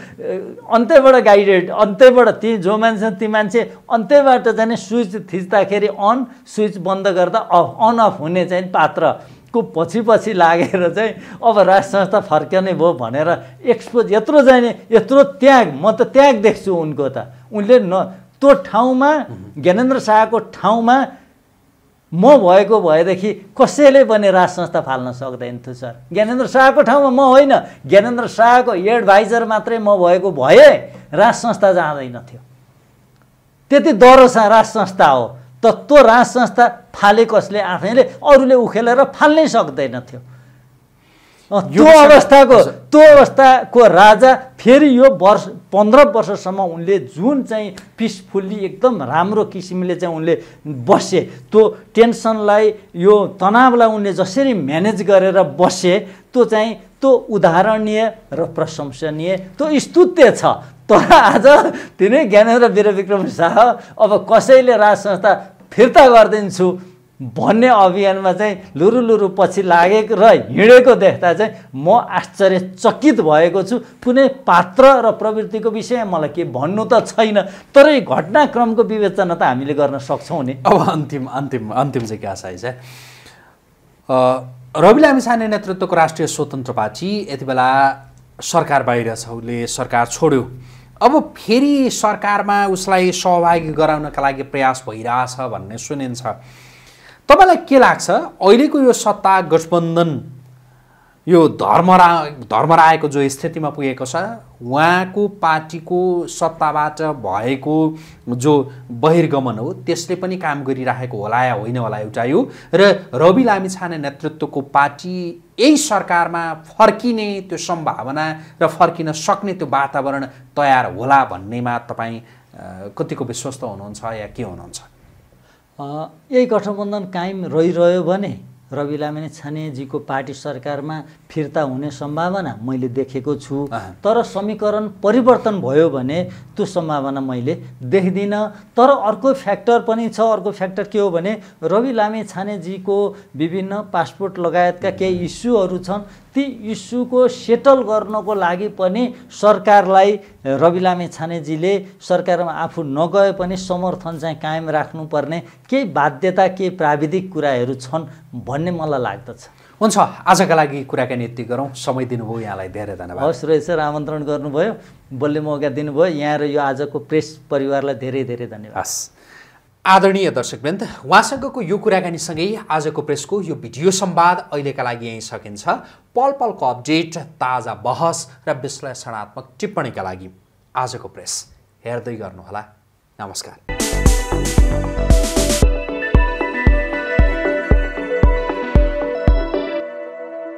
अन्त्यबाट गाइडेड अन्त्यबाट ती जो मान्छे ती मान्छे अन्त्यबाट चाहिँ स्विच थिच्दाखेरि अन स्विच बन्द गर्दा अफ अन अफ हुने चाहिँ पात्रको पछि पछि लागेर चाहिँ अब राष्ट्र संस्था फर्किने भयो भनेर एक्सपोज यत्रो जाने यत्रो त्याग म त त्याग देख्छु उनको त उनले न त्यो ठाउँमा ज्ञानेन्द्र शाहको ठाउँमा म भएको भएदेखि कसैले पनि राज संस्था फाल्न सक्दैन थियो सर ज्ञानेन्द्र शाहको ठाउँमा म होइन ज्ञानेन्द्र शाहको एडभाइजर मात्रै म भएको भए राज संस्था जाँदैन थियो त्यति डह्रो राज संस्था हो त्यो राज संस्था फाले कसले आफैले अरूले उखेलेर फाल्नै सक्दैन थियो त्यो अवस्थाको त्यो अवस्थाको राजा फेरि यो वर्ष पन्ध्र वर्षसम्म उनले जुन चाहिँ पिसफुल्ली एकदम राम्रो किसिमले चाहिँ उनले बसे त्यो टेन्सनलाई यो तनावलाई उनले जसरी म्यानेज गरेर बसे त्यो चाहिँ त्यो उदाहरणीय र प्रशंसनीय त्यो स्तुत्य छ तर आज तिनै ज्ञानेन्द्र वीरविक्रम शाह अब कसैले राज संस्था फिर्ता गरिदिन्छु भन्ने अभियानमा चाहिँ लुरु लुरु पछि लागेको र हिँडेको देख्दा चाहिँ म आश्चर्यचकित भएको छु कुनै पात्र र प्रवृत्तिको विषय मलाई के भन्नु त छैन तर घटनाक्रमको विवेचना त हामीले गर्न सक्छौँ नि अब अन्तिम अन्तिम अन्तिम चाहिँ के आशा छ रवि लामिसाने नेतृत्वको राष्ट्रिय स्वतन्त्र पार्टी यति बेला सरकार बाहिर छ उसले सरकार छोड्यो अब फेरि सरकारमा उसलाई सहभागी गराउनका लागि प्रयास भइरहेछ भन्ने सुनिन्छ तपाईँलाई के लाग्छ अहिलेको यो सत्ता गठबन्धन यो धर्मरा धर्मरायको जो स्थितिमा पुगेको छ उहाँको पार्टीको सत्ताबाट भएको जो बहिर्गमन हो त्यसले पनि काम गरिराखेको होला या होइन होला एउटा यो र रवि लामिछाने नेतृत्वको पार्टी यही सरकारमा फर्किने त्यो सम्भावना र फर्किन सक्ने त्यो वातावरण तयार होला भन्नेमा तपाईँ कतिको विश्वस्त हुनुहुन्छ या के हुनुहुन्छ यही गठबन्धन कायम रहिरह्यो भने रवि लामिने छानेजीको पार्टी सरकारमा फिर्ता हुने सम्भावना मैले देखेको छु तर समीकरण परिवर्तन भयो भने त्यो सम्भावना मैले देख्दिनँ तर अर्को फ्याक्टर पनि छ अर्को फ्याक्टर के हो भने रवि लामे छानेजीको विभिन्न पासपोर्ट लगायतका केही इस्युहरू छन् ती इस्युको सेटल गर्नको लागि पनि सरकारलाई रवि लामे छानेजीले सरकारमा आफू नगए पनि समर्थन चाहिँ कायम राख्नुपर्ने केही बाध्यता केही प्राविधिक कुराहरू छन् भन्ने मलाई लाग्दछ हुन्छ आजका लागि कुराकानी यति गरौँ समय दिनुभयो यहाँलाई धेरै धन्यवाद हवस् रहेछ आमन्त्रण गर्नुभयो बोल्ने मौका दिनुभयो यहाँ र यो आजको प्रेस परिवारलाई धेरै धेरै धन्यवाद आदरणीय दर्शकवृन्द उहाँसँगको यो कुराकानीसँगै आजको प्रेसको यो भिडियो सम्वाद अहिलेका लागि यहीँ सकिन्छ पल पलको अपडेट ताजा बहस र विश्लेषणात्मक टिप्पणीका लागि आजको प्रेस हेर्दै गर्नुहोला नमस्कार